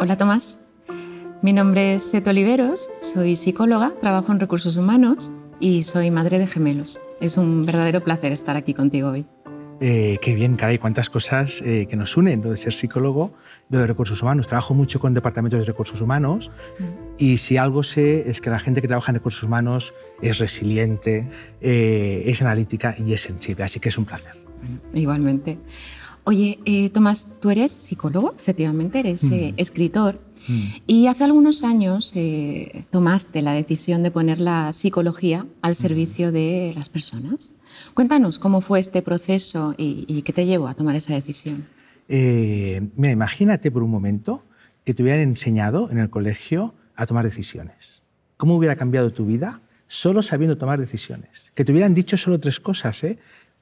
Hola Tomás, mi nombre es Seto Oliveros, soy psicóloga, trabajo en recursos humanos y soy madre de gemelos. Es un verdadero placer estar aquí contigo hoy. Eh, qué bien, caray, cuántas cosas eh, que nos unen, lo de ser psicólogo, lo de recursos humanos. Trabajo mucho con departamentos de recursos humanos mm. y si algo sé es que la gente que trabaja en recursos humanos es resiliente, eh, es analítica y es sensible, así que es un placer. igualmente. Oye, eh, Tomás, tú eres psicólogo, efectivamente, eres eh, mm. escritor. Mm. Y hace algunos años eh, tomaste la decisión de poner la psicología al mm. servicio de las personas. Cuéntanos cómo fue este proceso y, qué te llevó a tomar esa decisión. mira, imagínate por un momento que te hubieran enseñado en el colegio a tomar decisiones. ¿Cómo hubiera cambiado tu vida solo sabiendo tomar decisiones? Que te hubieran dicho solo tres cosas.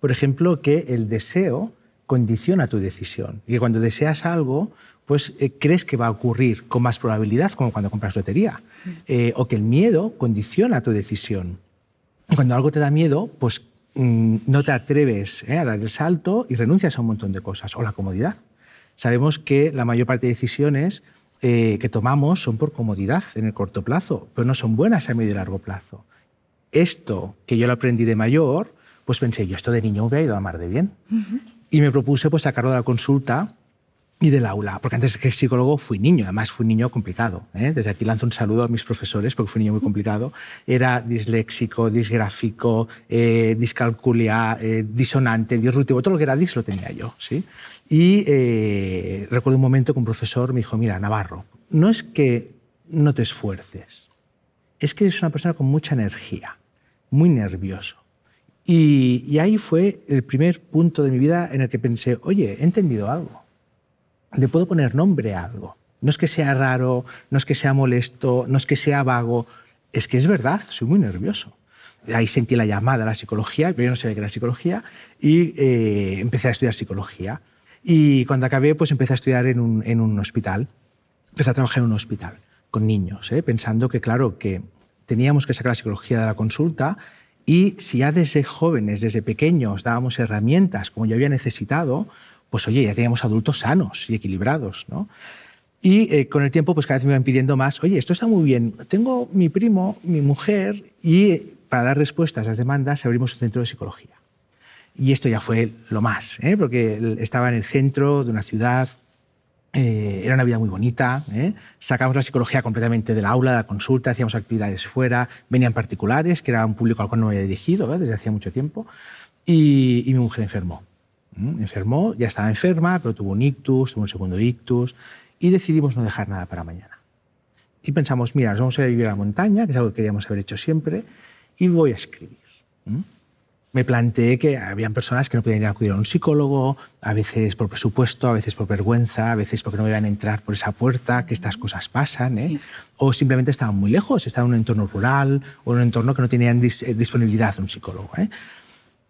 Por ejemplo, que el deseo condiciona tu decisión. Y cuando deseas algo, pues eh, crees que va a ocurrir con más probabilidad, como cuando compras lotería. Mm. Eh, o que el miedo condiciona tu decisión. Y cuando algo te da miedo, pues mm, no te atreves eh, a dar el salto y renuncias a un montón de cosas. O la comodidad. Sabemos que la mayor parte de decisiones que tomamos son por comodidad en el corto plazo, pero no son buenas a medio y largo plazo. Esto que yo lo aprendí de mayor, pues pensé, yo esto de niño me hubiera ido a mar de bien y me propuse pues, sacarlo de la consulta y del aula, porque antes que psicólogo fui niño, además fui niño complicado. ¿eh? Desde aquí lanzo un saludo a mis profesores, porque fui niño muy complicado. Era disléxico, disgráfico, eh, discalculia, eh, disonante, disruptivo, todo lo que era dis lo tenía yo. ¿sí? Y recuerdo un momento que un profesor me dijo, mira, Navarro, no es que no te esfuerces, es que eres una persona con mucha energía, muy nervioso y, ahí fue el primer punto de mi vida en el que pensé, oye, he entendido algo. Le puedo poner nombre a algo. No es que sea raro, no es que sea molesto, no es que sea vago. Es que es verdad, soy muy nervioso. Ahí sentí la llamada a la psicología, pero yo no sabía qué era psicología, y eh, empecé a estudiar psicología. Y cuando acabé, pues empecé a estudiar en un, hospital. Empecé a trabajar en un hospital con niños, ¿eh? pensando que, claro, que teníamos que sacar la psicología de la consulta y si ya desde jóvenes, desde pequeños, dábamos herramientas como yo había necesitado, pues oye, ya teníamos adultos sanos y equilibrados, Y eh, con el tiempo, pues cada vez me iban pidiendo más, oye, esto está muy bien, tengo mi primo, mi mujer, y eh, para dar respuesta a esas demandas abrimos un centro de psicología. Y esto ya fue lo más, ¿eh? porque estaba en el centro de una ciudad eh, era una vida muy bonita. ¿eh? Sacamos la psicología completamente del aula, de la consulta, hacíamos actividades fuera, venían particulares, que era un público al cual no había dirigido ¿eh? desde hacía mucho tiempo. Y, mi mujer enfermó. Enfermó, ya estaba enferma, pero tuvo un ictus, tuvo un segundo ictus, y decidimos no dejar nada para mañana. Y pensamos, mira, nos vamos a ir a vivir a la montaña, que es algo que queríamos haber hecho siempre, y voy a escribir me planteé que habían personas que no podían ir a acudir a un psicólogo, a veces por presupuesto, a veces por vergüenza, a veces porque no me iban a entrar por esa puerta, que estas cosas pasan, ¿eh? o simplemente estaban muy lejos, estaban en un entorno rural o en un entorno que no tenían eh, disponibilidad de un psicólogo. ¿eh?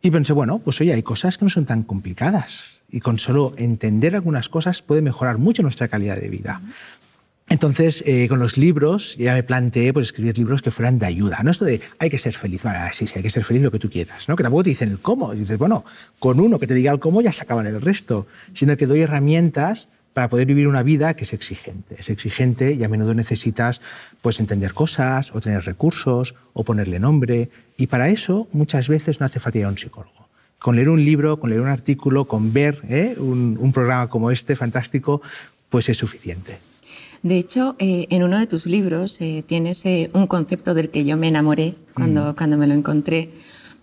Y pensé, bueno, pues oye, hay cosas que no son tan complicadas y con solo entender algunas cosas puede mejorar mucho nuestra calidad de vida. Entonces, eh, con los libros, ya me planteé pues, escribir libros que fueran de ayuda. No esto de hay que ser feliz, bueno, sí, sí, hay que ser feliz lo que tú quieras, ¿no? que tampoco te dicen el cómo. Y dices, bueno, con uno que te diga el cómo ya se acaban el resto, sino que doy herramientas para poder vivir una vida que es exigente. Es exigente y a menudo necesitas pues, entender cosas o tener recursos o ponerle nombre. Y para eso muchas veces no hace falta ir a un psicólogo con leer un libro, con leer un artículo, con ver ¿eh? un, programa como este fantástico, pues es suficiente. De hecho, eh, en uno de tus libros eh, tienes eh, un concepto del que yo me enamoré cuando, mm. cuando me lo encontré.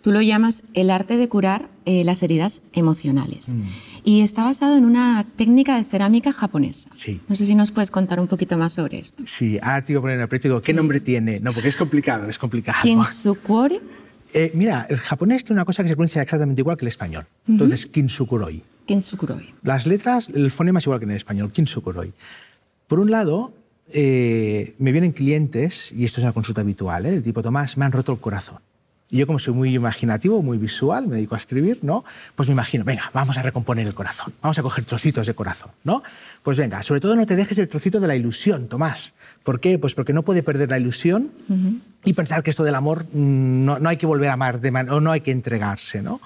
Tú lo llamas el arte de curar las heridas emocionales. Mm. Y está basado en una técnica de cerámica japonesa. No sé si nos puedes contar un poquito más sobre esto. Sí, ah, te digo poner ¿Qué nombre tiene? No, porque es complicado, es complicado. Eh, mira, el japonés tiene una cosa que se pronuncia exactamente igual que el español. Entonces, Kinsukuroi. Las letras, el fonema es igual que en el español, Kinsukuroi. Por un lado, eh, me vienen clientes, y esto es una consulta habitual, ¿eh? El tipo, Tomás, me han roto el corazón. Y yo como soy muy imaginativo, muy visual, me dedico a escribir, ¿no? Pues me imagino, venga, vamos a recomponer el corazón, vamos a coger trocitos de corazón, ¿no? Pues venga, sobre todo no te dejes el trocito de la ilusión, Tomás. ¿Por qué? Pues porque no puede perder la ilusión y pensar que esto del amor mm, no, hay que volver a amar de o no hay que entregarse, ¿no?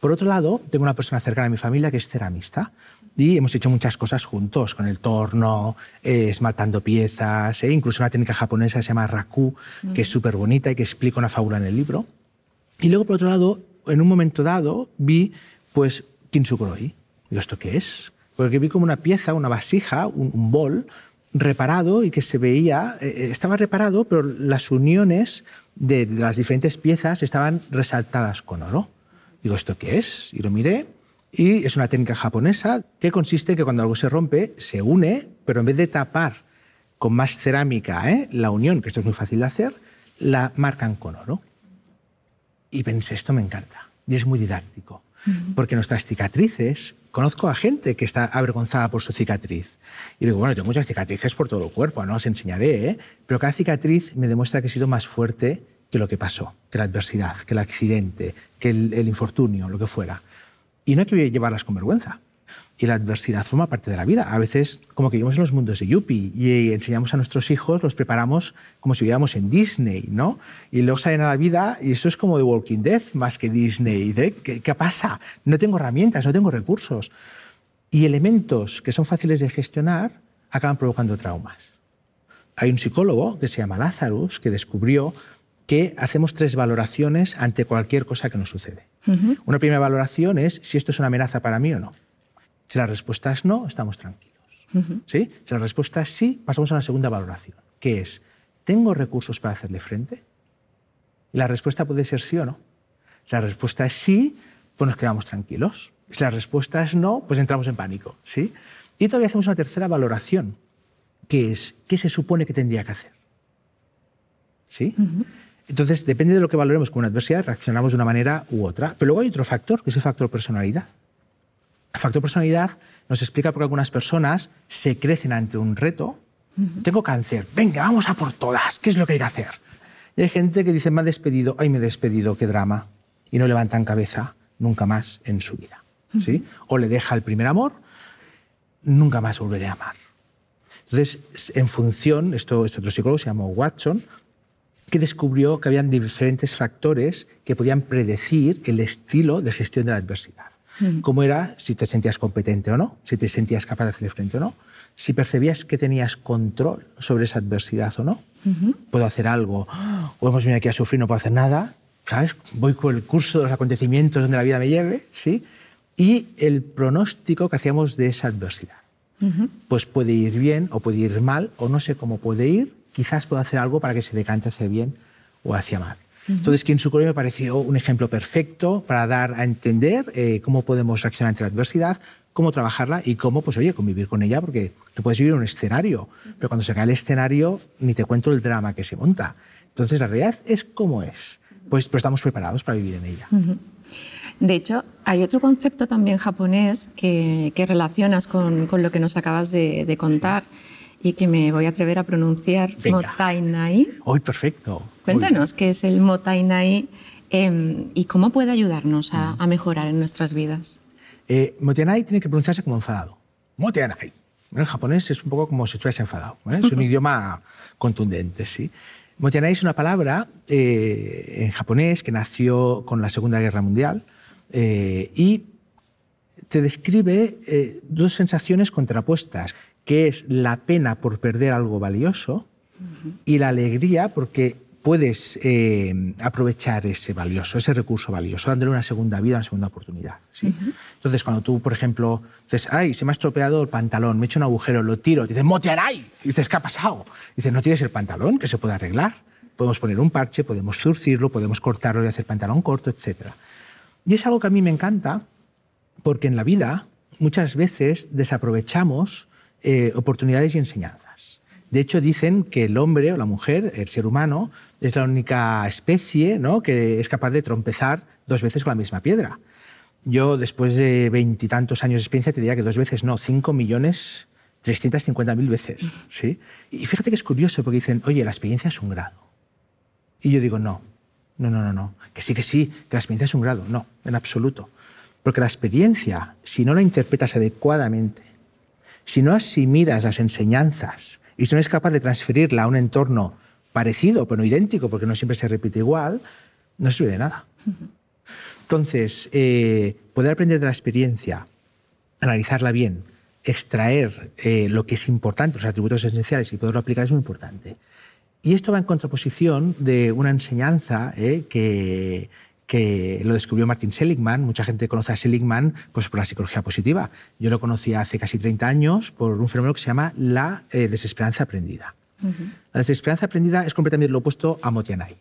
Por otro lado, tengo una persona cercana a mi familia que es ceramista y hemos hecho muchas cosas juntos, con el torno, eh, esmaltando piezas, e incluso una técnica japonesa que se llama raku, que es mm. súper bonita y que explica una fábula en el libro. Y luego, por otro lado, en un momento dado, vi pues kintsukuroi. Digo, ¿esto qué es? Porque vi como una pieza, una vasija, un, bol reparado y que se veía, eh, estaba reparado, pero las uniones de, las diferentes piezas estaban resaltadas con oro. Digo, ¿esto qué es? Y lo miré y es una técnica japonesa que consiste en que cuando algo se rompe, se une, pero en vez de tapar con más cerámica ¿eh? la unión, que esto es muy fácil de hacer, la marcan con oro. Y pensé, esto me encanta. Y es muy didáctico. Porque nuestras cicatrices, conozco a gente que está avergonzada por su cicatriz. Y digo, bueno, tengo muchas cicatrices por todo el cuerpo, no os enseñaré, ¿eh? pero cada cicatriz me demuestra que he sido más fuerte que lo que pasó, que la adversidad, que el accidente, que el infortunio, lo que fuera. Y no hay que llevarlas con vergüenza. Y la adversidad forma parte de la vida. A veces, como que vivimos en los mundos de Yuppie y enseñamos a nuestros hijos, los preparamos como si viviéramos en Disney, ¿no? Y luego salen a la vida y eso es como The Walking Dead más que Disney. ¿Qué, ¿Qué pasa? No tengo herramientas, no tengo recursos. Y elementos que son fáciles de gestionar acaban provocando traumas. Hay un psicólogo que se llama Lazarus que descubrió que hacemos tres valoraciones ante cualquier cosa que nos sucede. Una primera valoración es si esto es una amenaza para mí o no. Si la respuesta es no, estamos tranquilos. ¿Sí? Si la respuesta es sí, pasamos a una segunda valoración, que es, ¿tengo recursos para hacerle frente? La respuesta puede ser sí o no. Si la respuesta es sí, pues nos quedamos tranquilos. Si la respuesta es no, pues entramos en pánico. ¿sí? Y todavía hacemos una tercera valoración, que es, ¿qué se supone que tendría que hacer? ¿Sí? Entonces, depende de lo que valoremos como una adversidad, reaccionamos de una manera u otra. Pero luego hay otro factor, que es el factor personalidad. El factor personalidad nos explica por qué algunas personas se crecen ante un reto. Tengo cáncer, venga, vamos a por todas, ¿qué es lo que hay que hacer? Y hay gente que dice, me ha despedido, ay, me he despedido, qué drama. Y no levantan cabeza nunca más en su vida. ¿sí? O le deja el primer amor, nunca más volveré a amar. Entonces, en función, esto, es otro psicólogo se llama Watson, que descubrió que habían diferentes factores que podían predecir el estilo de gestión de la adversidad. Mm. Como era si te sentías competente o no, si te sentías capaz de hacerle frente o no, si percibías que tenías control sobre esa adversidad o no. Puedo hacer algo, o hemos venido aquí a sufrir, no puedo hacer nada, ¿sabes? Voy con el curso de los acontecimientos donde la vida me lleve, ¿sí? Y el pronóstico que hacíamos de esa adversidad. Pues puede ir bien o puede ir mal, o no sé cómo puede ir, quizás puedo hacer algo para que se decante hacia bien o hacia mal. Entonces, me pareció un ejemplo perfecto para dar a entender eh, cómo podemos reaccionar ante la adversidad, cómo trabajarla y cómo, pues oye, convivir con ella, porque tú puedes vivir un escenario, pero cuando se cae el escenario, ni te cuento el drama que se monta. Entonces, la realidad es como es, pues, pero pues estamos preparados para vivir en ella. De hecho, hay otro concepto también japonés que, relacionas con, lo que nos acabas de, contar y que me voy a atrever a pronunciar Motainai. Hoy perfecto. Cuéntanos qué es el Motainai em, y cómo puede ayudarnos a, mm. mejorar en nuestras vidas. Eh, motainai tiene que pronunciarse como enfadado. Motainai. En japonés es un poco como si estuvieras enfadado. Es un idioma contundente, sí. Motainai es una palabra eh, en japonés que nació con la Segunda Guerra Mundial eh, y te describe dos sensaciones contrapuestas que es la pena por perder algo valioso y la alegría porque puedes eh, aprovechar ese valioso, ese recurso valioso, dándole una segunda vida, una segunda oportunidad. ¿sí? Entonces, cuando tú, por ejemplo, dices, ay, se me ha estropeado el pantalón, me he hecho un agujero, lo tiro, dices, motearay, dices, ¿qué ha pasado? Dices, no tienes el pantalón, que se puede arreglar. Podemos poner un parche, podemos zurcirlo, podemos cortarlo y hacer pantalón corto, etc. Y es algo que a mí me encanta, porque en la vida muchas veces desaprovechamos eh, oportunidades y enseñanzas. De hecho, dicen que el hombre o la mujer, el ser humano, es la única especie ¿no? que es capaz de trompezar dos veces con la misma piedra. Yo, después de veintitantos años de experiencia, te diría que dos veces no, cinco millones cincuenta mil veces. ¿sí? Y fíjate que es curioso porque dicen, oye, la experiencia es un grado. Y yo digo, no, no, no, no, no, que sí, que sí, que la experiencia es un grado. No, en absoluto. Porque la experiencia, si no la interpretas adecuadamente, si no asimilas las enseñanzas y si no eres capaz de transferirla a un entorno parecido, pero no idéntico, porque no siempre se repite igual, no sirve de nada. Entonces, eh, poder aprender de la experiencia, analizarla bien, extraer eh, lo que es importante, los atributos esenciales y poderlo aplicar es muy importante. Y esto va en contraposición de una enseñanza eh, que que lo descubrió Martin Seligman. Mucha gente conoce a Seligman pues, por la psicología positiva. Yo lo conocí hace casi 30 años por un fenómeno que se llama la eh, desesperanza aprendida. La desesperanza aprendida es completamente lo opuesto a Motianai.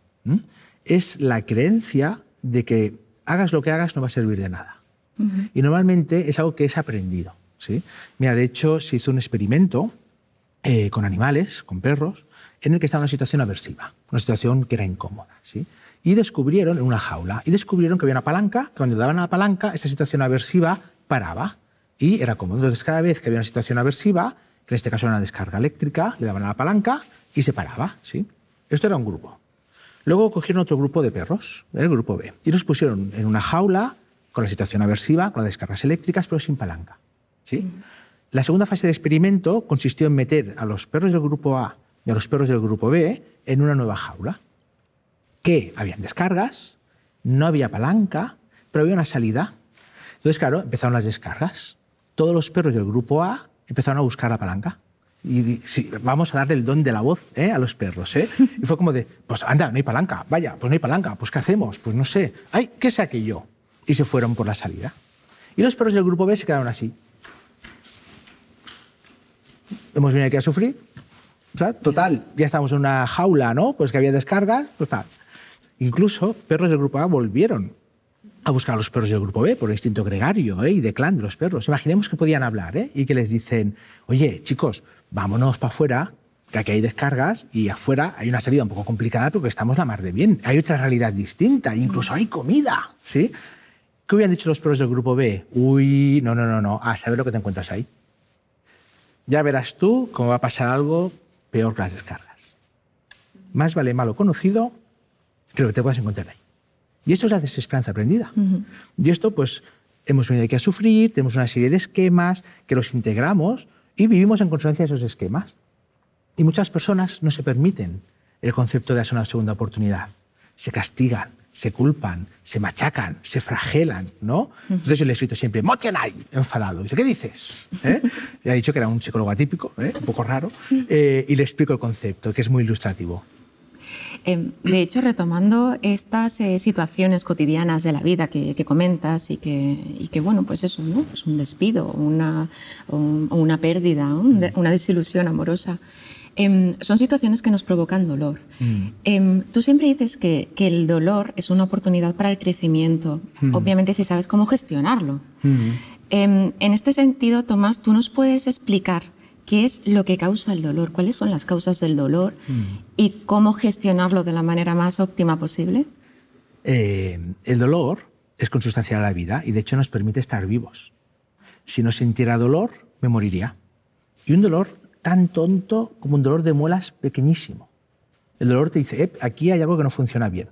Es la creencia de que hagas lo que hagas no va a servir de nada. Y normalmente es algo que es aprendido. ¿sí? Mira, de hecho, se hizo un experimento eh, con animales, con perros, en el que estaba una situación aversiva, una situación que era incómoda. ¿sí? y descubrieron, en una jaula, y descubrieron que había una palanca, que cuando daban a la palanca, esa situación aversiva paraba y era como Entonces, cada vez que había una situación aversiva, que en este caso era una descarga eléctrica, le daban a la palanca y se paraba. ¿sí? Esto era un grupo. Luego cogieron otro grupo de perros, el grupo B, y los pusieron en una jaula con la situación aversiva, con las descargas eléctricas, pero sin palanca. ¿sí? Mm. La segunda fase de experimento consistió en meter a los perros del grupo A y a los perros del grupo B en una nueva jaula que habían descargas, no había palanca, pero había una salida. Entonces, claro, empezaron las descargas. Todos los perros del grupo A empezaron a buscar la palanca. Y vamos a darle el don de la voz ¿eh? a los perros. ¿eh? Y fue como de, pues anda, no hay palanca, vaya, pues no hay palanca, pues ¿qué hacemos? Pues no sé, ay, ¿qué sé aquello? Y se fueron por la salida. Y los perros del grupo B se quedaron así. Hemos venido aquí a sufrir. O sea, total, ya estamos en una jaula, ¿no? Pues que había descargas, pues Incluso perros del grupo A volvieron a buscar a los perros del grupo B por el instinto gregario eh, y de clan de los perros. Imaginemos que podían hablar eh, y que les dicen, oye, chicos, vámonos para afuera, que aquí hay descargas y afuera hay una salida un poco complicada porque estamos la mar de bien. Hay otra realidad distinta, incluso hay comida. ¿sí? ¿Qué hubieran dicho los perros del grupo B? Uy, no, no, no, no, a ah, saber lo que te encuentras ahí. Ya verás tú cómo va a pasar algo peor que las descargas. Más vale malo conocido creo que te puedas encontrar ahí. Y esto es la desesperanza aprendida. Y esto, pues, hemos venido aquí a sufrir, tenemos una serie de esquemas que los integramos y vivimos en consonancia de esos esquemas. Y muchas personas no se permiten el concepto de hacer una segunda oportunidad. Se castigan, se culpan, se machacan, se fragelan, ¿no? Entonces yo le he escrito siempre, Motianay, enfadado. Y dice, ¿qué dices? ¿Eh? Y ha dicho que era un psicólogo atípico, ¿eh? un poco raro, eh, y le explico el concepto, que es muy ilustrativo. Em, de hecho, retomando estas eh, situaciones cotidianas de la vida que, comentas y que, que, bueno, pues eso, ¿no? Pues un despido, una, pérdida, una desilusión amorosa, em, son situaciones que nos provocan dolor. Mm. Em, tú siempre dices que, el dolor es una oportunidad para el crecimiento, mm. obviamente si sabes cómo gestionarlo. Mm. en este sentido, Tomás, tú nos puedes explicar qué es lo que causa el dolor, cuáles son las causas del dolor mm. y cómo gestionarlo de la manera más óptima posible? Eh, el dolor es consustancial a la vida y de hecho nos permite estar vivos. Si no sintiera dolor, me moriría. Y un dolor tan tonto como un dolor de muelas pequeñísimo. El dolor te dice, aquí hay algo que no funciona bien.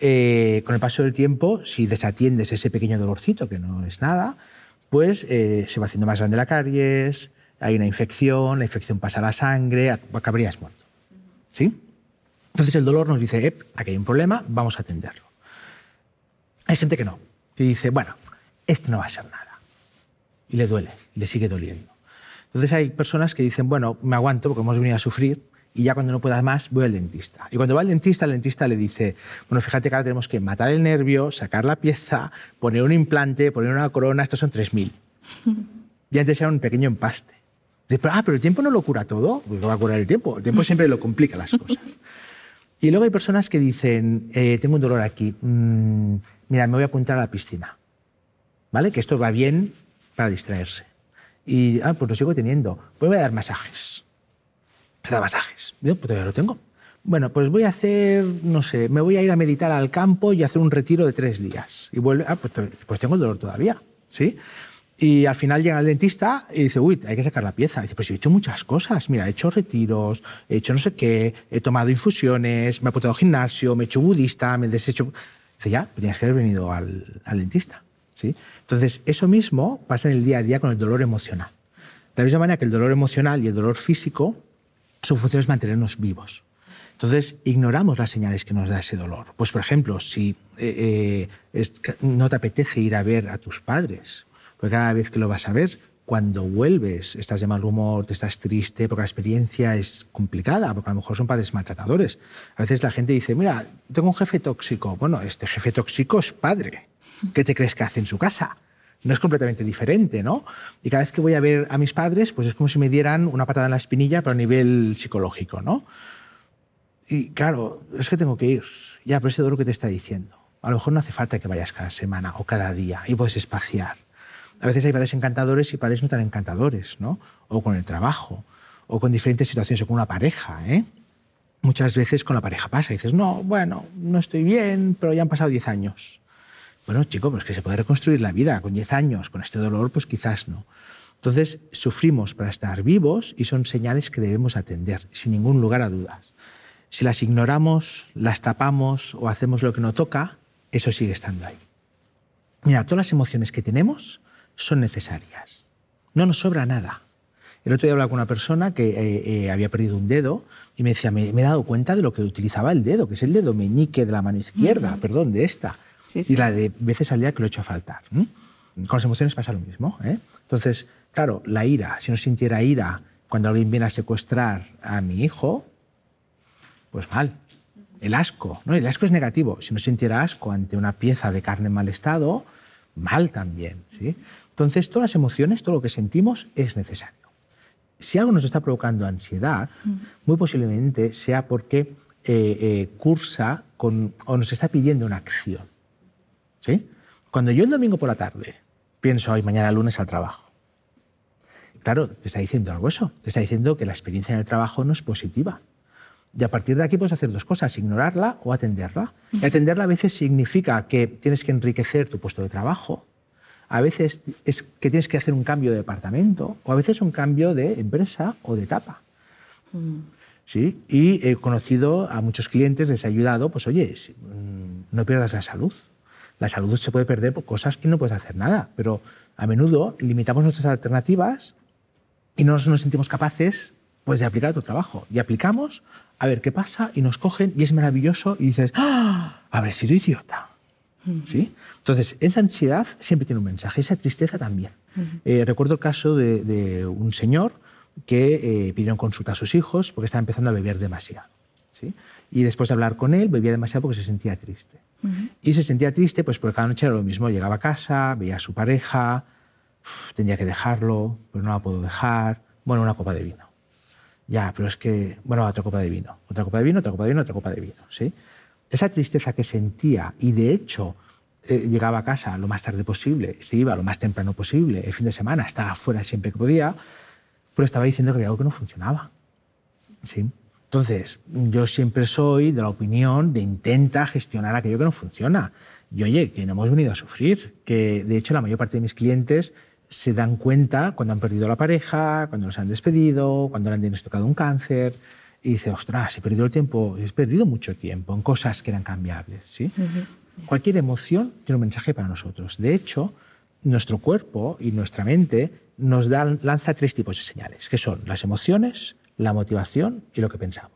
Eh, con el paso del tiempo, si desatiendes ese pequeño dolorcito, que no es nada, pues eh, se va haciendo más grande la caries, hay una infección, la infección pasa a la sangre, acabarías pues, muerto. ¿Sí? Entonces el dolor nos dice, aquí hay un problema, vamos a atenderlo. Hay gente que no, que dice, bueno, esto no va a ser nada. Y le duele, le sigue doliendo. Entonces hay personas que dicen, bueno, me aguanto porque hemos venido a sufrir y ya cuando no pueda más voy al dentista. Y cuando va al dentista, el dentista le dice, bueno, fíjate que ahora tenemos que matar el nervio, sacar la pieza, poner un implante, poner una corona, estos son 3.000. y antes era un pequeño empaste ah, pero el tiempo no lo cura todo, pues va a curar el tiempo. El tiempo siempre lo complica las cosas. Y luego hay personas que dicen, eh, tengo un dolor aquí, mm, mira, me voy a apuntar a la piscina. ¿Vale? Que esto va bien para distraerse. Y, ah, pues lo sigo teniendo. Pues voy a dar masajes. Se da masajes. Yo pues todavía lo tengo. Bueno, pues voy a hacer, no sé, me voy a ir a meditar al campo y hacer un retiro de tres días. Y vuelve, ah, pues, pues tengo el dolor todavía. ¿Sí? Y al final llega el dentista y dice, uy, hay que sacar la pieza. dice, pues yo he hecho muchas cosas. Mira, he hecho retiros, he hecho no sé qué, he tomado infusiones, me he apuntado al gimnasio, me he hecho budista, me he deshecho... Dice, ya, tenías que haber venido al, dentista. ¿sí? Entonces, eso mismo pasa en el día a día con el dolor emocional. De la misma manera que el dolor emocional y el dolor físico, su función es mantenernos vivos. Entonces, ignoramos las señales que nos da ese dolor. Pues, por ejemplo, si eh, eh, no te apetece ir a ver a tus padres, porque cada vez que lo vas a ver, cuando vuelves, estás de mal humor, te estás triste, porque la experiencia es complicada, porque a lo mejor son padres maltratadores. A veces la gente dice, mira, tengo un jefe tóxico. Bueno, este jefe tóxico es padre. ¿Qué te crees que hace en su casa? No es completamente diferente, ¿no? Y cada vez que voy a ver a mis padres, pues es como si me dieran una patada en la espinilla, pero a nivel psicológico, ¿no? Y claro, es que tengo que ir. Ya, pero ese lo que te está diciendo. A lo mejor no hace falta que vayas cada semana o cada día y puedes espaciar. A veces hay padres encantadores y padres no tan encantadores, ¿no? O con el trabajo, o con diferentes situaciones, o con una pareja, ¿eh? Muchas veces con la pareja pasa y dices, no, bueno, no estoy bien, pero ya han pasado 10 años. Bueno, chico, pues que se puede reconstruir la vida con 10 años, con este dolor, pues quizás no. Entonces, sufrimos para estar vivos y son señales que debemos atender, sin ningún lugar a dudas. Si las ignoramos, las tapamos o hacemos lo que no toca, eso sigue estando ahí. Mira, todas las emociones que tenemos son necesarias. No nos sobra nada. El otro día hablaba con una persona que eh, eh, había perdido un dedo y me decía, me, me, he dado cuenta de lo que utilizaba el dedo, que es el dedo meñique de la mano izquierda, perdón, de esta. Y la de veces al día que lo he hecho a faltar. Con las emociones pasa lo mismo. ¿eh? Entonces, claro, la ira, si no sintiera ira cuando alguien viene a secuestrar a mi hijo, pues mal. El asco, ¿no? El asco es negativo. Si no sintiera asco ante una pieza de carne en mal estado, mal también, ¿sí? Entonces, todas las emociones, todo lo que sentimos es necesario. Si algo nos está provocando ansiedad, muy posiblemente sea porque eh, eh, cursa con, o nos está pidiendo una acción. ¿Sí? Cuando yo el domingo por la tarde pienso, hoy mañana lunes al trabajo, claro, te está diciendo algo eso, te está diciendo que la experiencia en el trabajo no es positiva. Y a partir de aquí puedes hacer dos cosas, ignorarla o atenderla. Y atenderla a veces significa que tienes que enriquecer tu puesto de trabajo, a veces es que tienes que hacer un cambio de departamento o a veces un cambio de empresa o de etapa. Mm. ¿Sí? Y he conocido a muchos clientes, les he ayudado, pues oye, mm, no pierdas la salud. La salud se puede perder por cosas que no puedes hacer nada, pero a menudo limitamos nuestras alternativas y no nos sentimos capaces pues, de aplicar tu trabajo. Y aplicamos, a ver qué pasa, y nos cogen, y es maravilloso, y dices, ¡Ah! habré sido idiota. ¿Sí? Entonces, esa ansiedad siempre tiene un mensaje, esa tristeza también. Eh, recuerdo el caso de, un señor que eh, pidieron consulta a sus hijos porque estaba empezando a beber demasiado. Y después de hablar con él, bebía demasiado porque se sentía triste. Y se sentía triste pues, porque cada noche era lo mismo. Llegaba a casa, veía a su pareja, tenía que dejarlo, pero no la puedo dejar. Bueno, una copa de vino. Ya, pero es que, bueno, otra copa de vino, otra copa de vino, otra copa de vino, otra copa de vino. ¿sí? esa tristeza que sentía y de hecho eh, llegaba a casa lo más tarde posible, se iba lo más temprano posible, el fin de semana estaba fuera siempre que podía, pero estaba diciendo que había algo que no funcionaba. ¿Sí? Entonces, yo siempre soy de la opinión de intenta gestionar aquello que no funciona. yo oye, que no hemos venido a sufrir, que de hecho la mayor parte de mis clientes se dan cuenta cuando han perdido la pareja, cuando nos han despedido, cuando le han tocado un cáncer y dice, ostras, he perdido el tiempo, he perdido mucho tiempo en cosas que eran cambiables. ¿sí? Cualquier emoción tiene un mensaje para nosotros. De hecho, nuestro cuerpo y nuestra mente nos dan, lanza tres tipos de señales, que son las emociones, la motivación y lo que pensamos.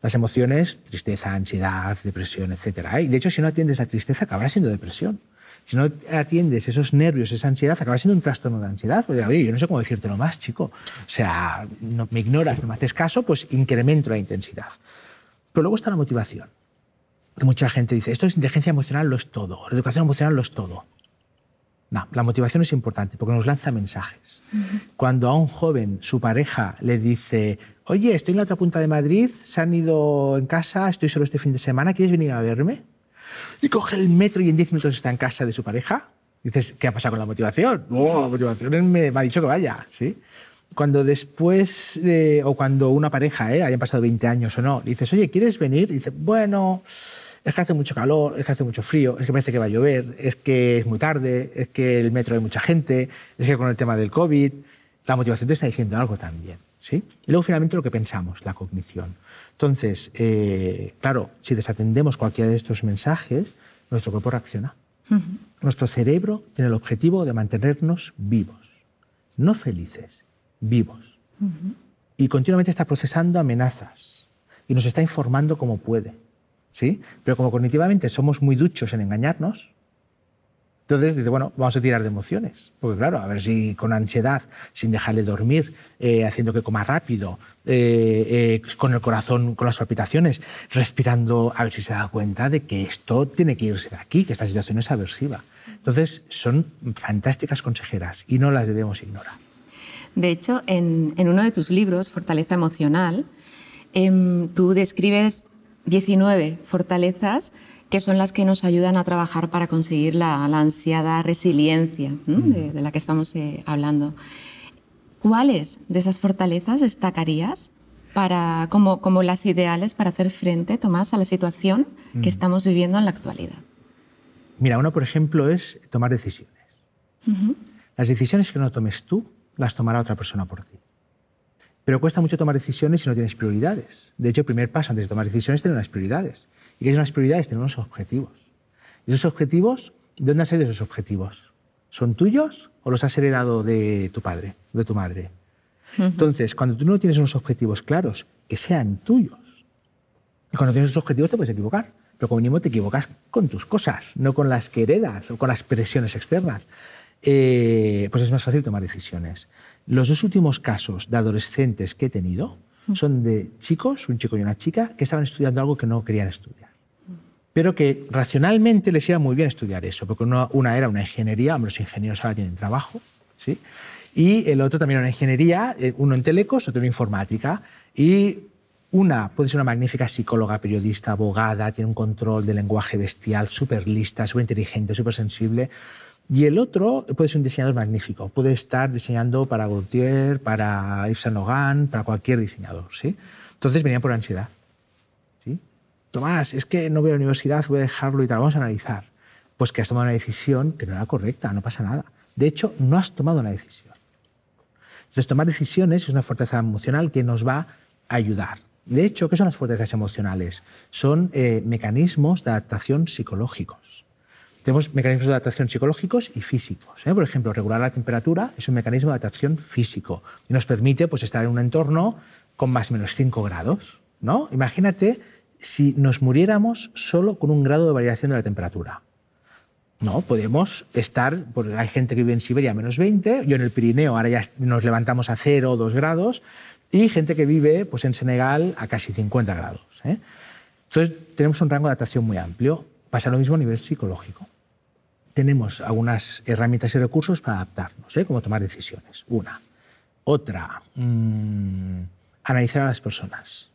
Las emociones, tristeza, ansiedad, depresión, etc. Y de hecho, si no atiendes la tristeza, acabarás siendo depresión. Si no atiendes esos nervios, esa ansiedad, acaba siendo un trastorno de ansiedad. Porque, oye, yo no sé cómo decírtelo más, chico. O sea, no, me ignoras, no me haces caso, pues incremento la intensidad. Pero luego está la motivación. Que mucha gente dice, esto es inteligencia emocional, lo es todo. La educación emocional lo es todo. No, la motivación es importante porque nos lanza mensajes. Cuando a un joven su pareja le dice, oye, estoy en la otra punta de Madrid, se han ido en casa, estoy solo este fin de semana, ¿quieres venir a verme? y coge el metro y en 10 minutos está en casa de su pareja, dices, ¿qué ha pasado con la motivación? la motivación me, ha dicho que vaya, ¿sí? Cuando después, o cuando una pareja, ¿eh? hayan pasado 20 años o no, dices, oye, ¿quieres venir? Y dice, bueno, es que hace mucho calor, es que hace mucho frío, es que parece que va a llover, es que es muy tarde, es que el metro hay mucha gente, es que con el tema del COVID, la motivación te está diciendo algo también, ¿sí? Y luego finalmente lo que pensamos, la cognición. Entonces, eh, claro, si desatendemos cualquiera de estos mensajes, nuestro cuerpo reacciona. Nuestro cerebro tiene el objetivo de mantenernos vivos, no felices, vivos. Y continuamente está procesando amenazas y nos está informando como puede. ¿sí? Pero como cognitivamente somos muy duchos en engañarnos, entonces dice, bueno, vamos a tirar de emociones, porque claro, a ver si con ansiedad, sin dejarle dormir, eh, haciendo que coma rápido, eh, eh, con el corazón, con las palpitaciones, respirando, a ver si se da cuenta de que esto tiene que irse de aquí, que esta situación es aversiva. Entonces son fantásticas consejeras y no las debemos ignorar. De hecho, en, en uno de tus libros, Fortaleza Emocional, em, tú describes 19 fortalezas que son las que nos ayudan a trabajar para conseguir la, ansiada resiliencia mm. de, la que estamos eh, hablando. ¿Cuáles de esas fortalezas destacarías para, como, como, las ideales para hacer frente, Tomás, a la situación que mm. estamos viviendo en la actualidad? Mira, una, por ejemplo, es tomar decisiones. Las decisiones que no tomes tú, las tomará otra persona por ti. Pero cuesta mucho tomar decisiones si no tienes prioridades. De hecho, el primer paso antes de tomar decisiones es tener unas prioridades. ¿Y es son prioridades? Tener unos objetivos. ¿Y esos objetivos? ¿De dónde han salido esos objetivos? ¿Son tuyos o los has heredado de tu padre, de tu madre? Entonces, cuando tú no tienes unos objetivos claros, que sean tuyos. Y cuando tienes esos objetivos te puedes equivocar, pero como mínimo te equivocas con tus cosas, no con las que heredas o con las presiones externas. Eh, pues es más fácil tomar decisiones. Los dos últimos casos de adolescentes que he tenido son de chicos, un chico y una chica, que estaban estudiando algo que no querían estudiar pero que racionalmente les iba muy bien estudiar eso, porque una era una ingeniería, los ingenieros ahora tienen trabajo, ¿sí? y el otro también era una ingeniería, eh, uno en telecos, otro en informática, y una puede ser una magnífica psicóloga, periodista, abogada, tiene un control del lenguaje bestial, súper lista, súper inteligente, súper sensible, y el otro puede ser un diseñador magnífico, puede estar diseñando para Gaultier, para Yves Saint logan para cualquier diseñador, ¿sí? Entonces venían por ansiedad. Tomás, es que no voy a la universidad, voy a dejarlo y tal, vamos a analizar. Pues que has tomado una decisión que no era correcta, no pasa nada. De hecho, no has tomado una decisión. Entonces, tomar decisiones es una fortaleza emocional que nos va a ayudar. De hecho, ¿qué son las fortalezas emocionales? Son eh, mecanismos de adaptación psicológicos. Tenemos mecanismos de adaptación psicológicos y físicos. ¿eh? Por ejemplo, regular la temperatura es un mecanismo de adaptación físico y nos permite pues, estar en un entorno con más o menos 5 grados. ¿no? Imagínate si nos muriéramos solo con un grado de variación de la temperatura. No, podemos estar, porque hay gente que vive en Siberia a menos 20, yo en el Pirineo ahora ya nos levantamos a 0 o 2 grados, y gente que vive pues, en Senegal a casi 50 grados. ¿eh? Entonces tenemos un rango de adaptación muy amplio. Pasa lo mismo a nivel psicológico. Tenemos algunas herramientas y recursos para adaptarnos, ¿eh? como tomar decisiones. Una. Otra, mm, analizar a las personas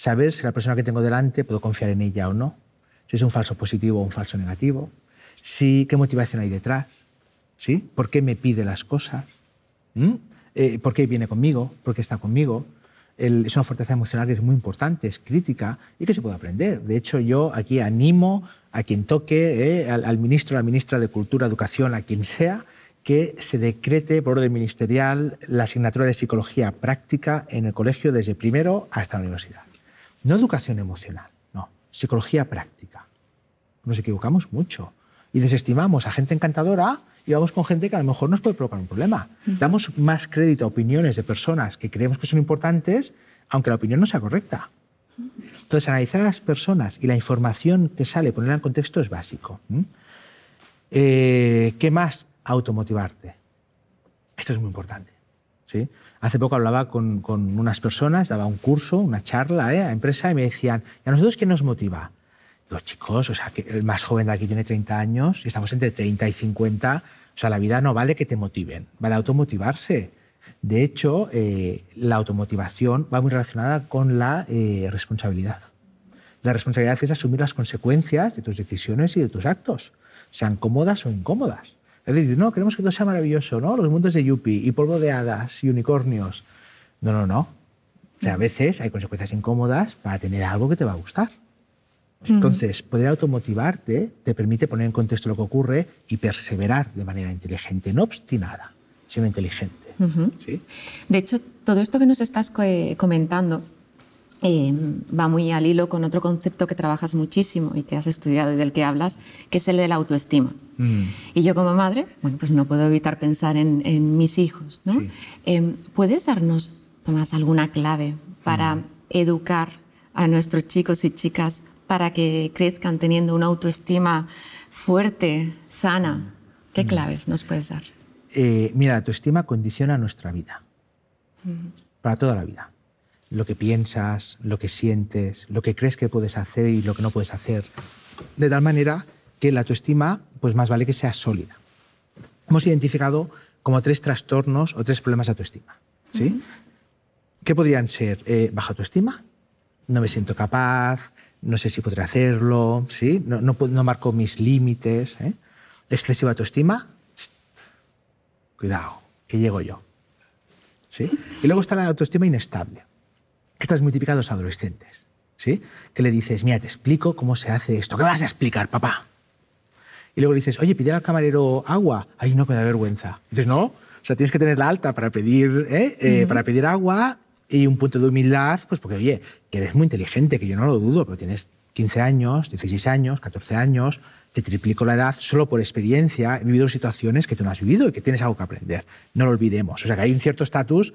saber si la persona que tengo delante puedo confiar en ella o no, si es un falso positivo o un falso negativo, si, qué motivación hay detrás, ¿sí? ¿Por qué me pide las cosas? ¿Mm? Eh, ¿Por qué viene conmigo? ¿Por qué está conmigo? es una fortaleza emocional que es muy importante, es crítica y que se puede aprender. De hecho, yo aquí animo a quien toque, eh, al, al, ministro, a la ministra de Cultura, Educación, a quien sea, que se decrete por orden ministerial la asignatura de psicología práctica en el colegio desde primero hasta la universidad. No educación emocional, no. Psicología práctica. Nos equivocamos mucho y desestimamos a gente encantadora y vamos con gente que a lo mejor nos puede provocar un problema. Damos más crédito a opiniones de personas que creemos que son importantes, aunque la opinión no sea correcta. Entonces, analizar a las personas y la información que sale, ponerla en contexto es básico. Eh, ¿Qué más? Automotivarte. Esto es muy importante. Hace poco hablaba con, unas personas, daba un curso, una charla ¿eh? a empresa y me decían, ¿y a nosotros qué nos motiva? Los chicos, o sea, que el más joven de aquí tiene 30 años y estamos entre 30 y 50, o sea, la vida no vale que te motiven, vale automotivarse. De hecho, eh, la automotivación va muy relacionada con la eh, responsabilidad. La responsabilidad es asumir las consecuencias de tus decisiones y de tus actos, sean cómodas o incómodas. Es decir, no, queremos que todo sea maravilloso, ¿no? Los mundos de Yuppie y polvo de hadas y unicornios. No, no, no. O sea, a veces hay consecuencias incómodas para tener algo que te va a gustar. Entonces, poder automotivarte te permite poner en contexto lo que ocurre y perseverar de manera inteligente, no obstinada, sino inteligente. ¿Sí? De hecho, todo esto que nos estás comentando eh, va muy al hilo con otro concepto que trabajas muchísimo y que has estudiado y del que hablas, que es el de la autoestima. Mm. Y yo como madre, bueno, pues no puedo evitar pensar en, mis hijos. Em, ¿Puedes darnos, Tomás, alguna clave para mm. educar a nuestros chicos y chicas para que crezcan teniendo una autoestima fuerte, sana? ¿Qué mm. claves nos puedes dar? Eh, mira, la autoestima condiciona nuestra vida, para toda la vida lo que piensas, lo que sientes, lo que crees que puedes hacer y lo que no puedes hacer. De tal manera que la autoestima, pues más vale que sea sólida. Hemos identificado como tres trastornos o tres problemas de autoestima. ¿sí? ¿Qué podrían ser? Eh, baja autoestima, no me siento capaz, no sé si podré hacerlo, ¿sí? no, no marco mis límites. ¿eh? Excesiva autoestima, cuidado, que llego yo. ¿sí? Y luego está la autoestima inestable que estás es muy adolescentes, ¿sí? Que le dices, mira, te explico cómo se hace esto. ¿Qué vas a explicar, papá? Y luego le dices, oye, pide al camarero agua. Ay, no me da vergüenza. dices, no, o sea, tienes que tener la alta para pedir, ¿eh? Eh, para pedir agua y un punto de humildad, pues porque, oye, que eres muy inteligente, que yo no lo dudo, pero tienes 15 años, 16 años, 14 años, te triplico la edad solo por experiencia, he vivido situaciones que tú no has vivido y que tienes algo que aprender. No lo olvidemos. O sea, que hay un cierto estatus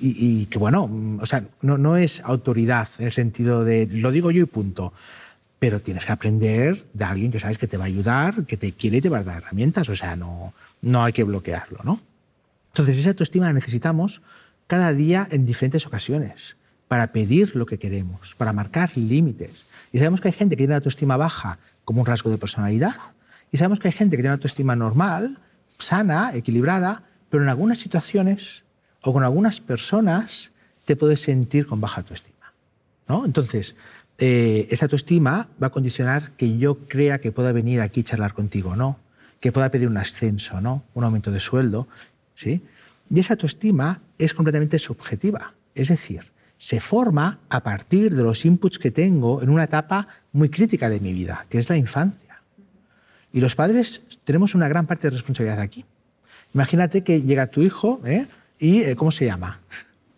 y, que, bueno, o sea, no, no es autoridad en el sentido de lo digo yo y punto. Pero tienes que aprender de alguien que sabes que te va a ayudar, que te quiere y te va a dar herramientas. O sea, no, no hay que bloquearlo, ¿no? Entonces, esa autoestima la necesitamos cada día en diferentes ocasiones para pedir lo que queremos, para marcar límites. Y sabemos que hay gente que tiene una autoestima baja como un rasgo de personalidad, y sabemos que hay gente que tiene una autoestima normal, sana, equilibrada, pero en algunas situaciones o con algunas personas te puedes sentir con baja autoestima. ¿no? Entonces, eh, esa autoestima va a condicionar que yo crea que pueda venir aquí a charlar contigo, ¿no? que pueda pedir un ascenso, ¿no? un aumento de sueldo. ¿sí? Y esa autoestima es completamente subjetiva. Es decir, se forma a partir de los inputs que tengo en una etapa muy crítica de mi vida, que es la infancia. Y los padres tenemos una gran parte de responsabilidad aquí. Imagínate que llega tu hijo, ¿eh? y eh, ¿cómo se llama?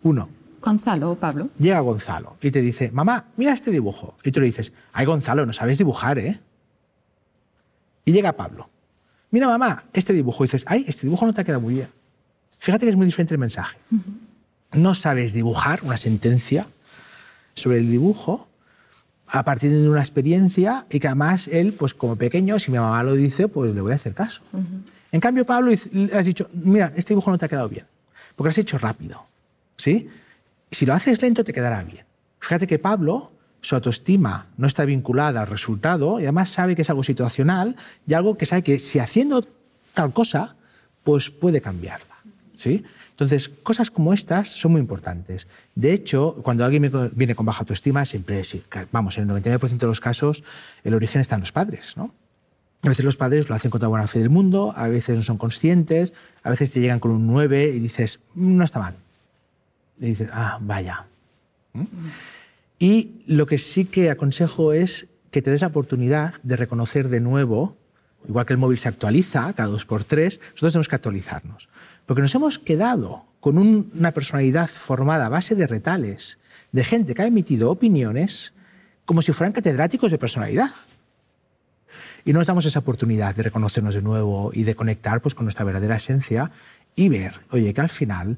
Uno. Gonzalo o Pablo. Llega Gonzalo y te dice, mamá, mira este dibujo. Y tú le dices, ay Gonzalo, no sabes dibujar, ¿eh? Y llega Pablo. Mira, mamá, este dibujo. Y dices, ay, este dibujo no te ha quedado muy bien. Fíjate que es muy diferente el mensaje. No sabes dibujar una sentencia sobre el dibujo a partir de una experiencia y que además él, pues como pequeño, si mi mamá lo dice, pues le voy a hacer caso. En cambio, Pablo, has dicho, mira, este dibujo no te ha quedado bien porque lo has hecho rápido. ¿sí? Si lo haces lento te quedará bien. Fíjate que Pablo, su autoestima no está vinculada al resultado y además sabe que es algo situacional y algo que sabe que si haciendo tal cosa, pues puede cambiarla. ¿sí? Entonces, cosas como estas son muy importantes. De hecho, cuando alguien viene con baja autoestima, siempre es, vamos, en el 99% de los casos el origen está en los padres. ¿no? A veces los padres lo hacen con toda buena fe del mundo, a veces no son conscientes, a veces te llegan con un 9 y dices, no está mal. Y dices, ah, vaya. ¿Mm? Y lo que sí que aconsejo es que te des la oportunidad de reconocer de nuevo, igual que el móvil se actualiza cada dos por tres, nosotros tenemos que actualizarnos. Porque nos hemos quedado con una personalidad formada a base de retales, de gente que ha emitido opiniones como si fueran catedráticos de personalidad y nos damos esa oportunidad de reconocernos de nuevo y de conectar pues, con nuestra verdadera esencia y ver, oye, que al final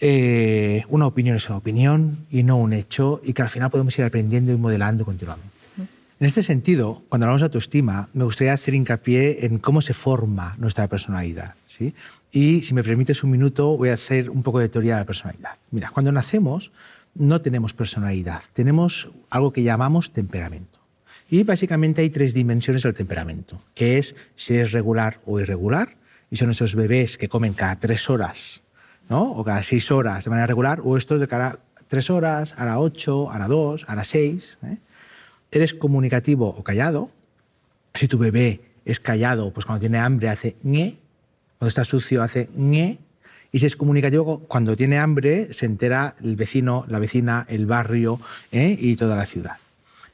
eh, una opinión es una opinión y no un hecho y que al final podemos ir aprendiendo y modelando continuamente. En este sentido, cuando hablamos de autoestima, me gustaría hacer hincapié en cómo se forma nuestra personalidad. ¿sí? Y si me permites un minuto, voy a hacer un poco de teoría de la personalidad. Mira, cuando nacemos no tenemos personalidad, tenemos algo que llamamos temperamento. Y básicamente hay tres dimensiones del temperamento, que es si es regular o irregular, y son esos bebés que comen cada tres horas, ¿no? o cada seis horas de manera regular, o estos de cada tres horas, a las ocho, a las dos, a las seis. ¿eh? Eres comunicativo o callado. Si tu bebé es callado, pues cuando tiene hambre hace ñe, cuando está sucio hace ñe, y si es comunicativo, cuando tiene hambre se entera el vecino, la vecina, el barrio ¿eh? y toda la ciudad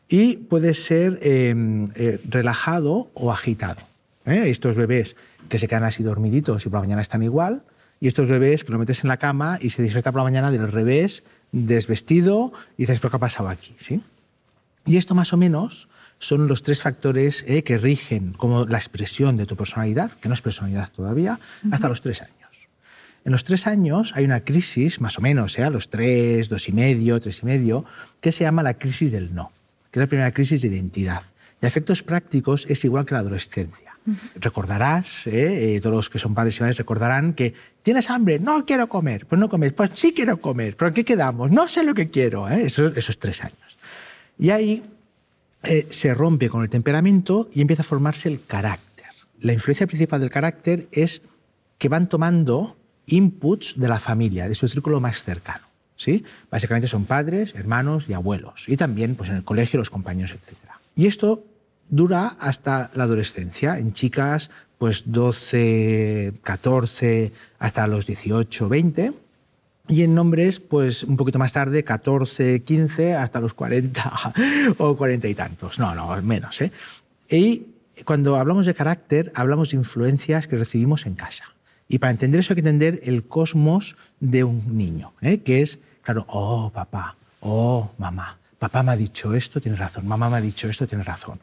y puede ser em, eh, relajado o agitado. ¿Eh? Estos bebés que se quedan así dormiditos y por la mañana están igual, y estos bebés que lo metes en la cama y se despierta por la mañana del revés, desvestido, y dices, ¿pero qué ha pasado aquí? ¿Sí? Y esto más o menos son los tres factores eh, que rigen como la expresión de tu personalidad, que no es personalidad todavía, hasta los tres años. En los tres años hay una crisis, más o menos, ¿eh? los tres, dos y medio, tres y medio, que se llama la crisis del no que es la primera crisis de identidad. Y efectos prácticos es igual que la adolescencia. Recordarás, ¿eh? Eh, todos los que son padres y madres recordarán que tienes hambre, no quiero comer, pues no comes, pues sí quiero comer, pero qué quedamos? No sé lo que quiero, ¿eh? esos, tres años. Y ahí se rompe con el temperamento y empieza a formarse el carácter. La influencia principal del carácter es que van tomando inputs de la familia, de su círculo más cercano. Básicamente son padres, hermanos y abuelos. Y también pues, en el colegio, los compañeros, etc. Y esto dura hasta la adolescencia, en chicas pues 12, 14, hasta los 18, 20. Y en hombres, pues un poquito más tarde, 14, 15, hasta los 40 o 40 y tantos. No, no, menos. ¿eh? Y cuando hablamos de carácter, hablamos de influencias que recibimos en casa. Y para entender eso hay que entender el cosmos de un niño, ¿eh? que es, claro, oh papá, oh mamá, papá me ha dicho esto, tiene razón, mamá me ha dicho esto, tiene razón.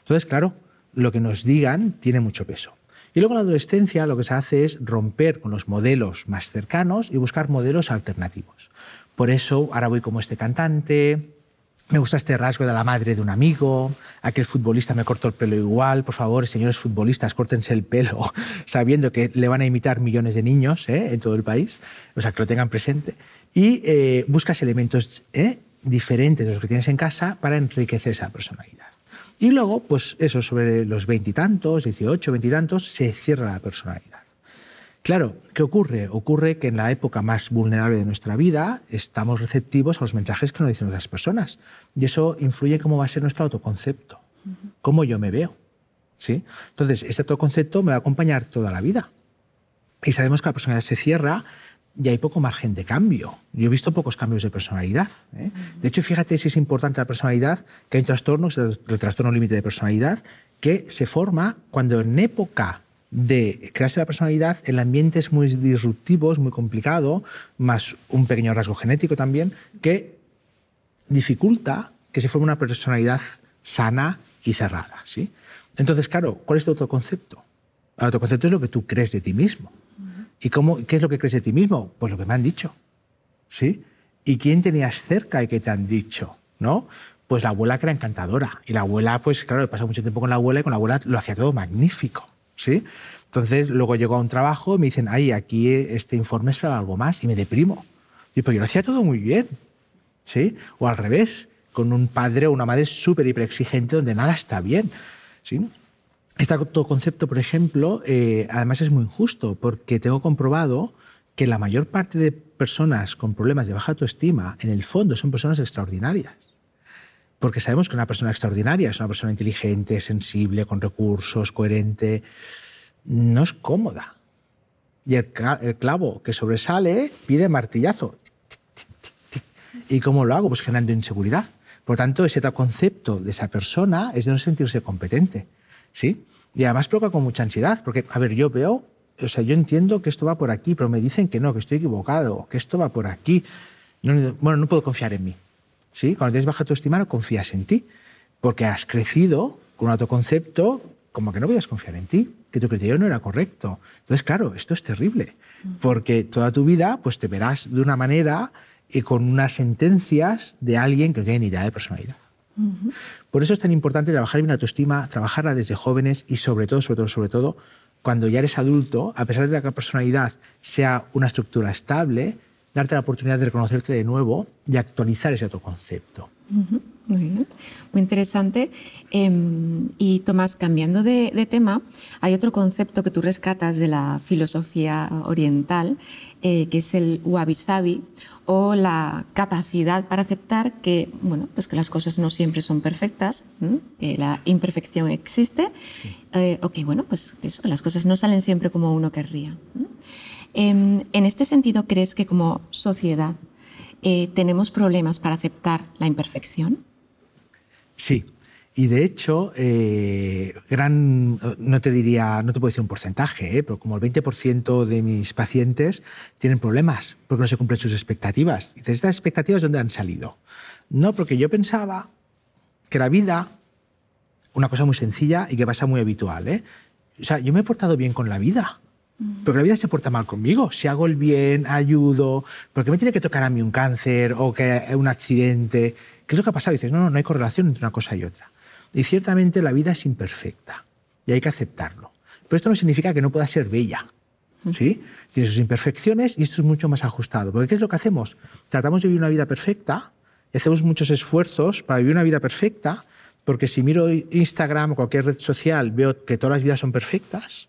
Entonces, claro, lo que nos digan tiene mucho peso. Y luego en la adolescencia lo que se hace es romper con los modelos más cercanos y buscar modelos alternativos. Por eso ahora voy como este cantante, me gusta este rasgo de la madre de un amigo, aquel futbolista me cortó el pelo igual, por favor, señores futbolistas, córtense el pelo, sabiendo que le van a imitar millones de niños ¿eh? en todo el país, o sea, que lo tengan presente, y eh, buscas elementos ¿eh? diferentes de los que tienes en casa para enriquecer esa personalidad. Y luego, pues eso, sobre los veintitantos, dieciocho, veintitantos, se cierra la personalidad. Claro, ¿qué ocurre? Ocurre que en la época más vulnerable de nuestra vida estamos receptivos a los mensajes que nos dicen otras personas. Y eso influye cómo va a ser nuestro autoconcepto, cómo yo me veo. ¿sí? Entonces, este autoconcepto me va a acompañar toda la vida. Y sabemos que la personalidad se cierra y hay poco margen de cambio. Yo he visto pocos cambios de personalidad. ¿eh? De hecho, fíjate si es importante la personalidad, que hay un trastorno, el trastorno límite de personalidad, que se forma cuando en época de crearse la personalidad, el ambiente es muy disruptivo, es muy complicado, más un pequeño rasgo genético también, que dificulta que se forme una personalidad sana y cerrada. ¿sí? Entonces, claro, ¿cuál es tu concepto El concepto es lo que tú crees de ti mismo. ¿Y cómo, qué es lo que crees de ti mismo? Pues lo que me han dicho. ¿sí? ¿Y quién tenías cerca y qué te han dicho? ¿no? Pues la abuela que era encantadora. Y la abuela, pues claro, he pasado mucho tiempo con la abuela y con la abuela lo hacía todo magnífico. ¿sí? Entonces, luego llego a un trabajo, y me dicen, ay, aquí este informe es para algo más, y me deprimo. Y yo lo hacía todo muy bien, ¿sí? O al revés, con un padre o una madre súper hiper exigente donde nada está bien, ¿sí? Este concepto, por ejemplo, eh, además es muy injusto porque tengo comprobado que la mayor parte de personas con problemas de baja autoestima, en el fondo, son personas extraordinarias porque sabemos que una persona extraordinaria es una persona inteligente, sensible, con recursos, coherente. No es cómoda. Y el, clavo que sobresale pide martillazo. ¿Y cómo lo hago? Pues generando inseguridad. Por tanto, ese concepto de esa persona es de no sentirse competente. ¿sí? Y además provoca con mucha ansiedad, porque, a ver, yo veo, o sea, yo entiendo que esto va por aquí, pero me dicen que no, que estoy equivocado, que esto va por aquí. bueno, no puedo confiar en mí. Cuando tienes baja autoestima no confías en ti, porque has crecido con un autoconcepto como que no podías confiar en ti, que tu criterio no era correcto. Entonces, claro, esto es terrible, mm. porque toda tu vida pues, te verás de una manera y con unas sentencias de alguien que no tiene ni idea de personalidad. Por eso es tan importante trabajar bien la autoestima, trabajarla desde jóvenes y sobre todo, sobre todo, sobre todo, cuando ya eres adulto, a pesar de que la personalidad sea una estructura estable, darte la oportunidad de reconocerte de nuevo y actualizar ese otro concepto Muy bien, muy interesante. Em, y Tomás, cambiando de, tema, hay otro concepto que tú rescatas de la filosofía oriental, eh, que es el wabi-sabi o la capacidad para aceptar que, bueno, pues que las cosas no siempre son perfectas, que la imperfección existe, eh, o que, bueno, pues eso, las cosas no salen siempre como uno querría. Em, en este sentido, ¿crees que como sociedad eh, tenemos problemas para aceptar la imperfección? Sí. Y de hecho, eh, gran, no te diría, no te puedo decir un porcentaje, eh, pero como el 20% de mis pacientes tienen problemas porque no se cumplen sus expectativas. Y de estas expectativas, ¿dónde han salido? No, porque yo pensaba que la vida, una cosa muy sencilla y que pasa muy habitual, o sea, yo me he portado bien con la vida porque la vida se porta mal conmigo. Si hago el bien, ayudo, ¿por qué me tiene que tocar a mí un cáncer o que un accidente. ¿Qué es lo que ha pasado? Y dices, no, no, hay correlación entre una cosa y otra. Y ciertamente la vida es imperfecta y hay que aceptarlo. Pero esto no significa que no pueda ser bella. ¿sí? Tiene sus imperfecciones y esto es mucho más ajustado. Porque ¿qué es lo que hacemos? Tratamos de vivir una vida perfecta hacemos muchos esfuerzos para vivir una vida perfecta, porque si miro Instagram o cualquier red social veo que todas las vidas son perfectas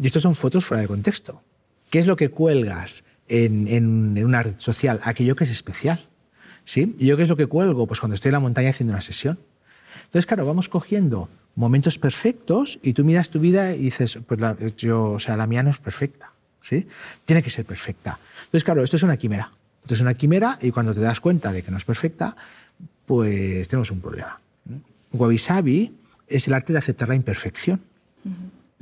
y esto son fotos fuera de contexto. ¿Qué es lo que cuelgas en, un arte red social? Aquello que es especial. ¿Sí? ¿Y yo qué es lo que cuelgo? Pues cuando estoy en la montaña haciendo una sesión. Entonces, claro, vamos cogiendo momentos perfectos y tú miras tu vida y dices, pues la, yo, o sea, la mía no es perfecta, ¿sí? Tiene que ser perfecta. Entonces, claro, esto es una quimera. Esto es una quimera y cuando te das cuenta de que no es perfecta, pues tenemos un problema. Wabi Sabi es el arte de aceptar la imperfección.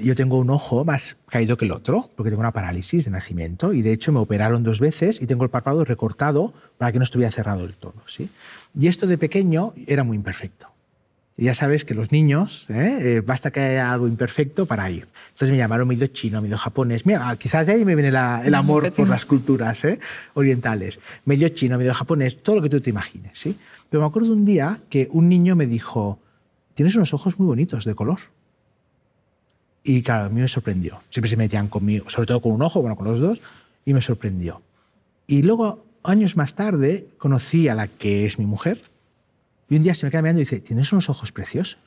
Yo tengo un ojo más caído que el otro, porque tengo una parálisis de nacimiento y de hecho me operaron dos veces y tengo el párpado recortado para que no estuviera cerrado del todo. ¿sí? Y esto de pequeño era muy imperfecto. ya sabes que los niños, ¿eh? Eh, basta que haya algo imperfecto para ir. Entonces me llamaron medio chino, medio japonés. Mira, quizás de ahí me viene el amor por las culturas ¿eh? orientales. Medio chino, medio japonés, todo lo que tú te imagines. ¿sí? Pero me acuerdo un día que un niño me dijo, tienes unos ojos muy bonitos de color. Y claro, a mí me sorprendió. Siempre se metían conmigo, sobre todo con un ojo, bueno, con los dos, y me sorprendió. Y luego, años más tarde, conocí a la que es mi mujer, y un día se me queda mirando y dice, tienes unos ojos preciosos.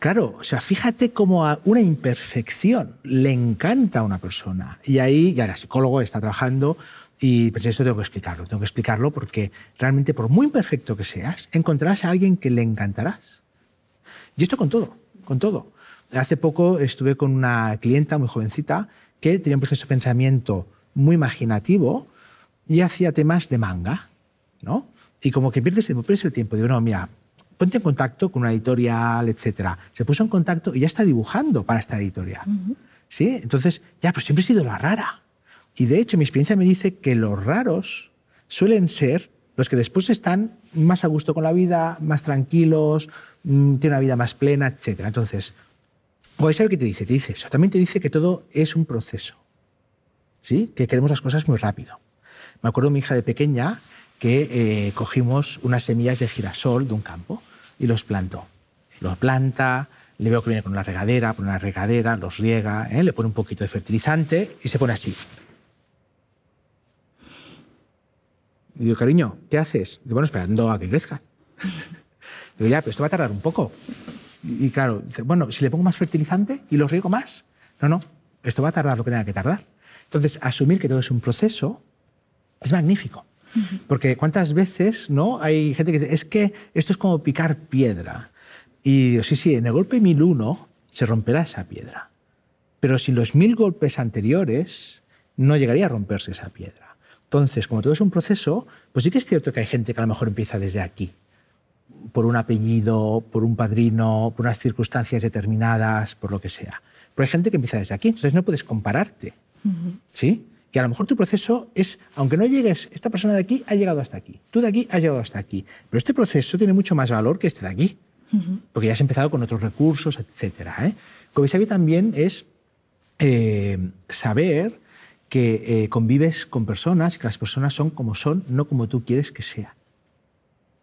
Claro, o sea, fíjate cómo a una imperfección le encanta a una persona. Y ahí ya era psicólogo, está trabajando, y pensé, esto tengo que explicarlo, tengo que explicarlo porque realmente por muy imperfecto que seas, encontrarás a alguien que le encantarás. Y esto con todo, con todo. Hace poco estuve con una clienta muy jovencita que tenía un proceso de pensamiento muy imaginativo y hacía temas de manga, ¿no? Y como que pierdes el, pierdes el tiempo. Digo, no, mira, ponte en contacto con una editorial, etc. Se puso en contacto y ya está dibujando para esta editorial. ¿Sí? Entonces, ya, pues siempre he sido la rara. Y de hecho, mi experiencia me dice que los raros suelen ser los que después están más a gusto con la vida, más tranquilos, mm, tienen una vida más plena, etc. Entonces, ver ¿qué te dice? Te dice eso. También te dice que todo es un proceso. ¿Sí? Que queremos las cosas muy rápido. Me acuerdo de mi hija de pequeña que eh, cogimos unas semillas de girasol de un campo y los plantó. lo planta, le veo que viene con una regadera, pone una regadera, los riega, ¿eh? le pone un poquito de fertilizante y se pone así. Y digo, cariño, ¿qué haces? Digo, bueno, esperando a que crezca. digo, ya, pero esto va a tardar un poco. Y, claro, bueno, si le pongo más fertilizante y lo riego más. No, no, esto va a tardar lo que tenga que tardar. Entonces, asumir que todo es un proceso es magnífico. Porque cuántas veces no hay gente que dice, es que esto es como picar piedra. Y sí, sí, en el golpe 1001 se romperá esa piedra. Pero sin los mil golpes anteriores no llegaría a romperse esa piedra. Entonces, como todo es un proceso, pues sí que es cierto que hay gente que a lo mejor empieza desde aquí por un apellido, por un padrino, por unas circunstancias determinadas, por lo que sea. Pero hay gente que empieza desde aquí, entonces no puedes compararte. ¿Sí? Y a lo mejor tu proceso es, aunque no llegues, esta persona de aquí ha llegado hasta aquí, tú de aquí has llegado hasta aquí. Pero este proceso tiene mucho más valor que este de aquí, porque ya has empezado con otros recursos, etc. ¿eh? también es eh, saber que eh, convives con personas que las personas son como son, no como tú quieres que sea.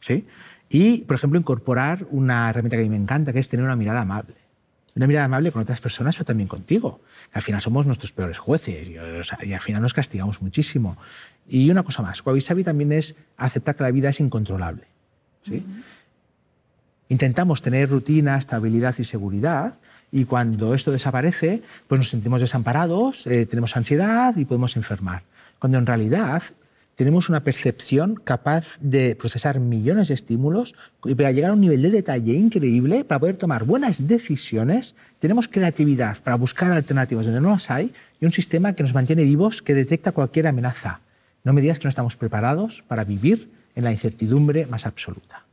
¿Sí? Y, por ejemplo, incorporar una herramienta que a mí me encanta, que es tener una mirada amable. Una mirada amable con otras personas, pero también contigo. Al final somos nuestros peores jueces y, al final nos castigamos muchísimo. Y una cosa más, Wabi también es aceptar que la vida es incontrolable. Intentamos tener rutina, estabilidad y seguridad, y cuando esto desaparece, pues nos sentimos desamparados, eh, tenemos ansiedad y podemos enfermar. Cuando en realidad tenemos una percepción capaz de procesar millones de estímulos y para llegar a un nivel de detalle increíble, para poder tomar buenas decisiones, tenemos creatividad para buscar alternativas donde no las hay y un sistema que nos mantiene vivos, que detecta cualquier amenaza. No me digas que no estamos preparados para vivir en la incertidumbre más absoluta.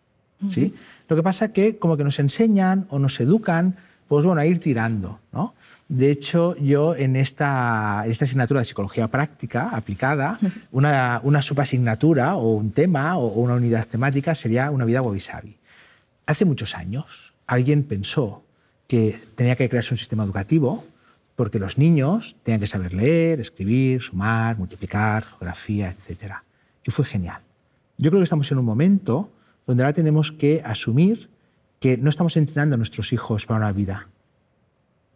Lo que pasa que como que nos enseñan o nos educan pues bueno, a ir tirando. ¿no? De hecho, yo en esta, asignatura de psicología práctica aplicada, una, subasignatura o un tema o una unidad temática sería una vida wabi -sabi. Hace muchos años alguien pensó que tenía que crearse un sistema educativo porque los niños tenían que saber leer, escribir, sumar, multiplicar, geografía, etcétera, Y fue genial. Yo creo que estamos en un momento donde ahora tenemos que asumir que no estamos entrenando a nuestros hijos para una vida,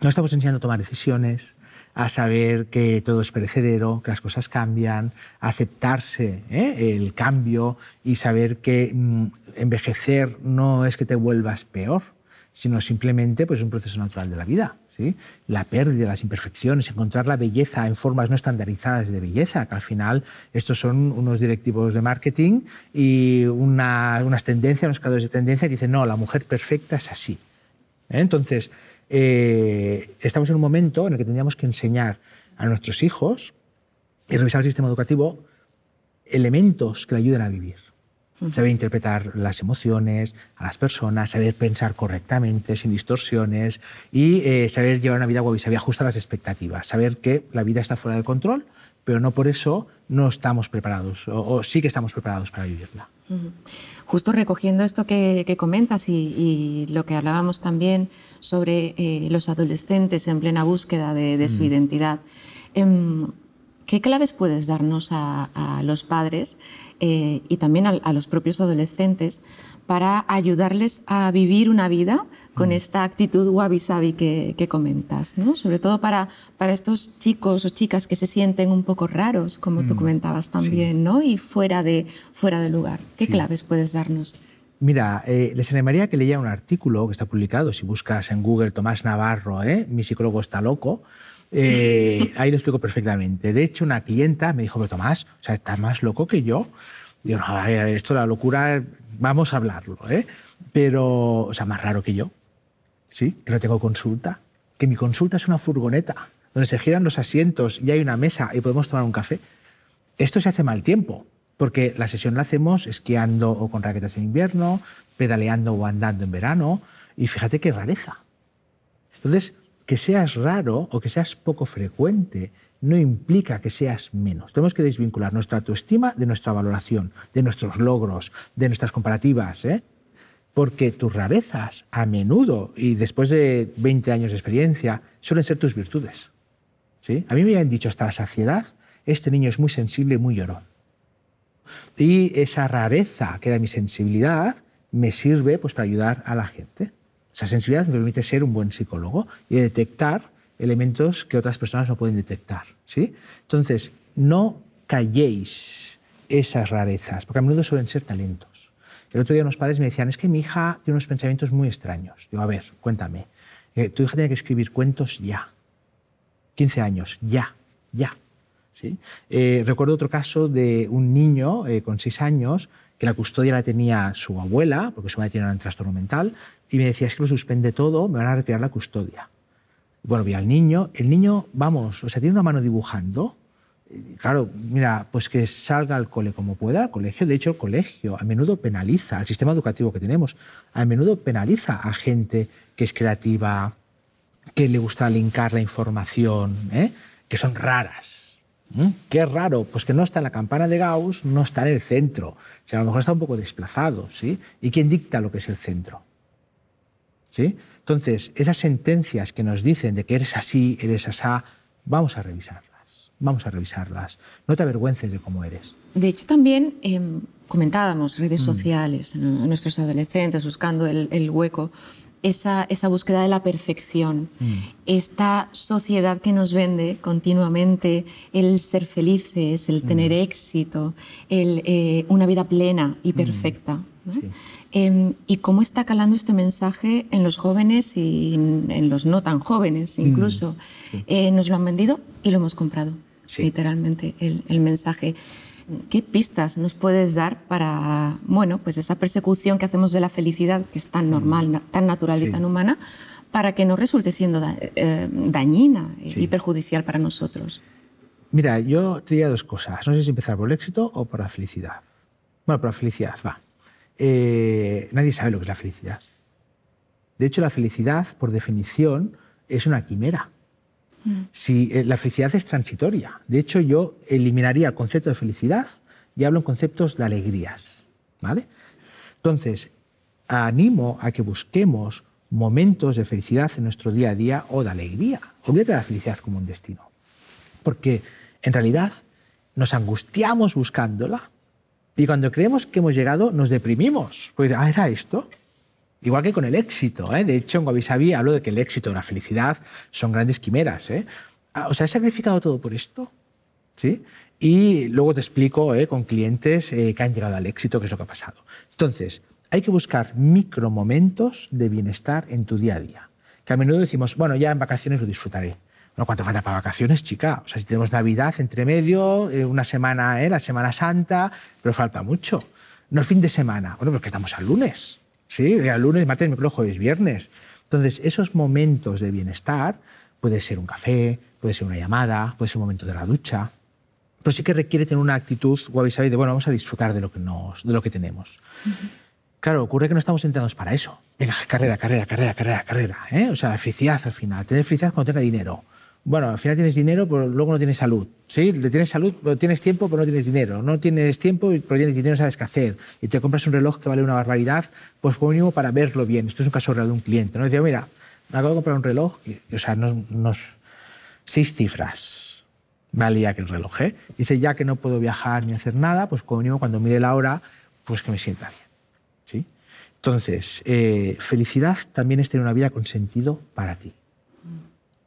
no estamos enseñando a tomar decisiones, a saber que todo es perecedero, que las cosas cambian, a aceptarse ¿eh? el cambio y saber que mm, envejecer no es que te vuelvas peor, sino simplemente pues, un proceso natural de la vida. ¿sí? La pérdida, las imperfecciones, encontrar la belleza en formas no estandarizadas de belleza, que al final estos son unos directivos de marketing y unas tendencias, unos creadores de tendencia que dicen, no, la mujer perfecta es así. ¿Eh? Entonces, eh, estamos en un momento en el que tendríamos que enseñar a nuestros hijos y revisar el sistema educativo elementos que le ayuden a vivir. Saber interpretar las emociones, a las personas, saber pensar correctamente, sin distorsiones, y eh, saber llevar una vida guay, saber ajustar las expectativas, saber que la vida está fuera de control, pero no por eso no estamos preparados, o, sí que estamos preparados para vivirla. Justo recogiendo esto que, comentas y, y, lo que hablábamos también sobre eh, los adolescentes en plena búsqueda de, su identidad. Em, ¿Qué claves puedes darnos a, los padres eh, y también a, los propios adolescentes para ayudarles a vivir una vida con esta actitud wabi-sabi que, comentas? ¿no? Sobre todo para, estos chicos o chicas que se sienten un poco raros, como tú mm, comentabas también, ¿no? y fuera de, fuera lugar. ¿Qué claves puedes darnos? Mira, eh, les animaría a que leyera un artículo que está publicado. Si buscas en Google Tomás Navarro, eh, mi psicólogo está loco, eh, ahí lo explico perfectamente. De hecho, una clienta me dijo, pero Tomás, o sea, está más loco que yo. Digo, no, esto la locura, vamos a hablarlo, ¿eh? Pero, o sea, más raro que yo, ¿sí? Que no tengo consulta, que mi consulta es una furgoneta donde se giran los asientos y hay una mesa y podemos tomar un café. Esto se hace mal tiempo. Porque la sesión la hacemos esquiando o con raquetas en invierno, pedaleando o andando en verano, y fíjate qué rareza. Entonces, que seas raro o que seas poco frecuente no implica que seas menos. Tenemos que desvincular nuestra autoestima de nuestra valoración, de nuestros logros, de nuestras comparativas. ¿eh? Porque tus rarezas, a menudo, y después de 20 años de experiencia, suelen ser tus virtudes. ¿sí? A mí me habían dicho hasta la saciedad, este niño es muy sensible y muy llorón. Y esa rareza que era mi sensibilidad me sirve pues, para ayudar a la gente. Esa sensibilidad me permite ser un buen psicólogo y detectar elementos que otras personas no pueden detectar. ¿sí? Entonces, no calléis esas rarezas, porque a menudo suelen ser talentos. El otro día unos padres me decían, es que mi hija tiene unos pensamientos muy extraños. Digo, a ver, cuéntame. Eh, tu hija tiene que escribir cuentos ya. 15 años, ya, ya. Eh, recuerdo otro caso de un niño eh, con seis años que la custodia la tenía su abuela, porque su madre tenía un trastorno mental, y me decía, es que lo suspende todo, me van a retirar la custodia. Bueno, vi al niño, el niño, vamos, o sea, tiene una mano dibujando, Claro, mira, pues que salga al cole como pueda, al colegio. De hecho, el colegio a menudo penaliza, el sistema educativo que tenemos, a menudo penaliza a gente que es creativa, que le gusta linkar la información, ¿eh? que son raras. ¿Mm? Qué raro, pues que no está en la campana de Gauss, no está en el centro. O sea, a lo mejor está un poco desplazado, ¿sí? ¿Y quién dicta lo que es el centro? ¿Sí? Entonces, esas sentencias que nos dicen de que eres así, eres asá, vamos a revisarlas. Vamos a revisarlas. No te avergüences de cómo eres. De hecho, también em, comentábamos redes mm. sociales, nuestros adolescentes buscando el hueco esa, búsqueda de la perfección, mm. esta sociedad que nos vende continuamente el ser felices, el mm. tener éxito, eh, una vida plena y mm. perfecta. Em, y cómo está calando este mensaje en los jóvenes y en los no tan jóvenes incluso. Eh, nos lo han vendido y lo hemos comprado, literalmente, el, el mensaje. ¿Qué pistas nos puedes dar para, bueno, pues esa persecución que hacemos de la felicidad, que es tan normal, tan natural y tan humana, para que no resulte siendo eh, dañina y perjudicial para nosotros? Mira, yo te diría dos cosas. No sé si empezar por el éxito o por la felicidad. Bueno, por la felicidad, va. Eh, nadie sabe lo que es la felicidad. De hecho, la felicidad, por definición, es una quimera. Mm. Si eh, la felicidad es transitoria. De hecho, yo eliminaría el concepto de felicidad y hablo en conceptos de alegrías. ¿Vale? Entonces, animo a que busquemos momentos de felicidad en nuestro día a día o de alegría. Olvídate de la felicidad como un destino. Porque en realidad nos angustiamos buscándola y cuando creemos que hemos llegado nos deprimimos. Pues ah, era esto. Igual que con el éxito. ¿eh? De hecho, en Guavisabi hablo de que el éxito la felicidad son grandes quimeras. O sea, he sacrificado todo por esto? ¿Sí? Y luego te explico ¿eh? con clientes eh, que han llegado al éxito qué es lo que ha pasado. Entonces, hay que buscar micromomentos de bienestar en tu día a día. Que a menudo decimos, bueno, ya en vacaciones lo disfrutaré. No, ¿cuánto falta para vacaciones, chica? O sea, si tenemos Navidad entre medio, una semana, ¿eh? la Semana Santa, pero falta mucho. No es fin de semana. Bueno, porque pues estamos al lunes. ¿sí? El lunes, martes, miércoles, jueves, viernes. Entonces, esos momentos de bienestar, puede ser un café, puede ser una llamada, puede ser un momento de la ducha, pero sí que requiere tener una actitud guavi de, bueno, vamos a disfrutar de lo que, nos, de lo que tenemos. Claro, ocurre que no estamos entrenados para eso. Venga, carrera, carrera, carrera, carrera, carrera. ¿eh? O sea, la felicidad al final, tener felicidad cuando tenga dinero bueno, al final tienes dinero, pero luego no tienes salud. ¿sí? Le tienes salud, pero tienes tiempo, pero no tienes dinero. No tienes tiempo, pero tienes dinero, sabes qué hacer. Y te compras un reloj que vale una barbaridad, pues como mínimo para verlo bien. Esto es un caso real de un cliente. ¿no? Digo, mira, me acabo de comprar un reloj, o sea, nos, seis cifras valía el reloj. ¿eh? Dice, ya que no puedo viajar ni hacer nada, pues como mínimo cuando mide la hora, pues que me sienta bien. ¿sí? Entonces, eh, felicidad también es tener una vida con sentido para ti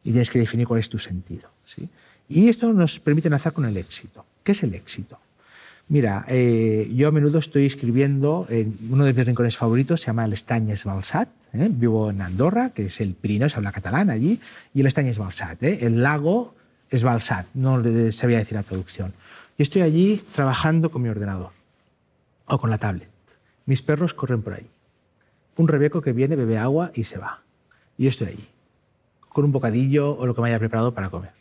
y tienes que definir cuál es tu sentido. ¿sí? Y esto nos permite enlazar con el éxito. ¿Qué es el éxito? Mira, eh, yo a menudo estoy escribiendo, en uno de mis rincones favoritos se llama el Estanyes Balsat, ¿eh? vivo en Andorra, que es el Pirineo, se habla catalán allí, y el Estanyes Balsat, ¿eh? el lago es Balsat, no se sabía decir la traducción. Y estoy allí trabajando con mi ordenador o con la tablet. Mis perros corren por ahí. Un rebeco que viene, bebe agua y se va. Y estoy allí con un bocadillo o lo que me haya preparado para comer.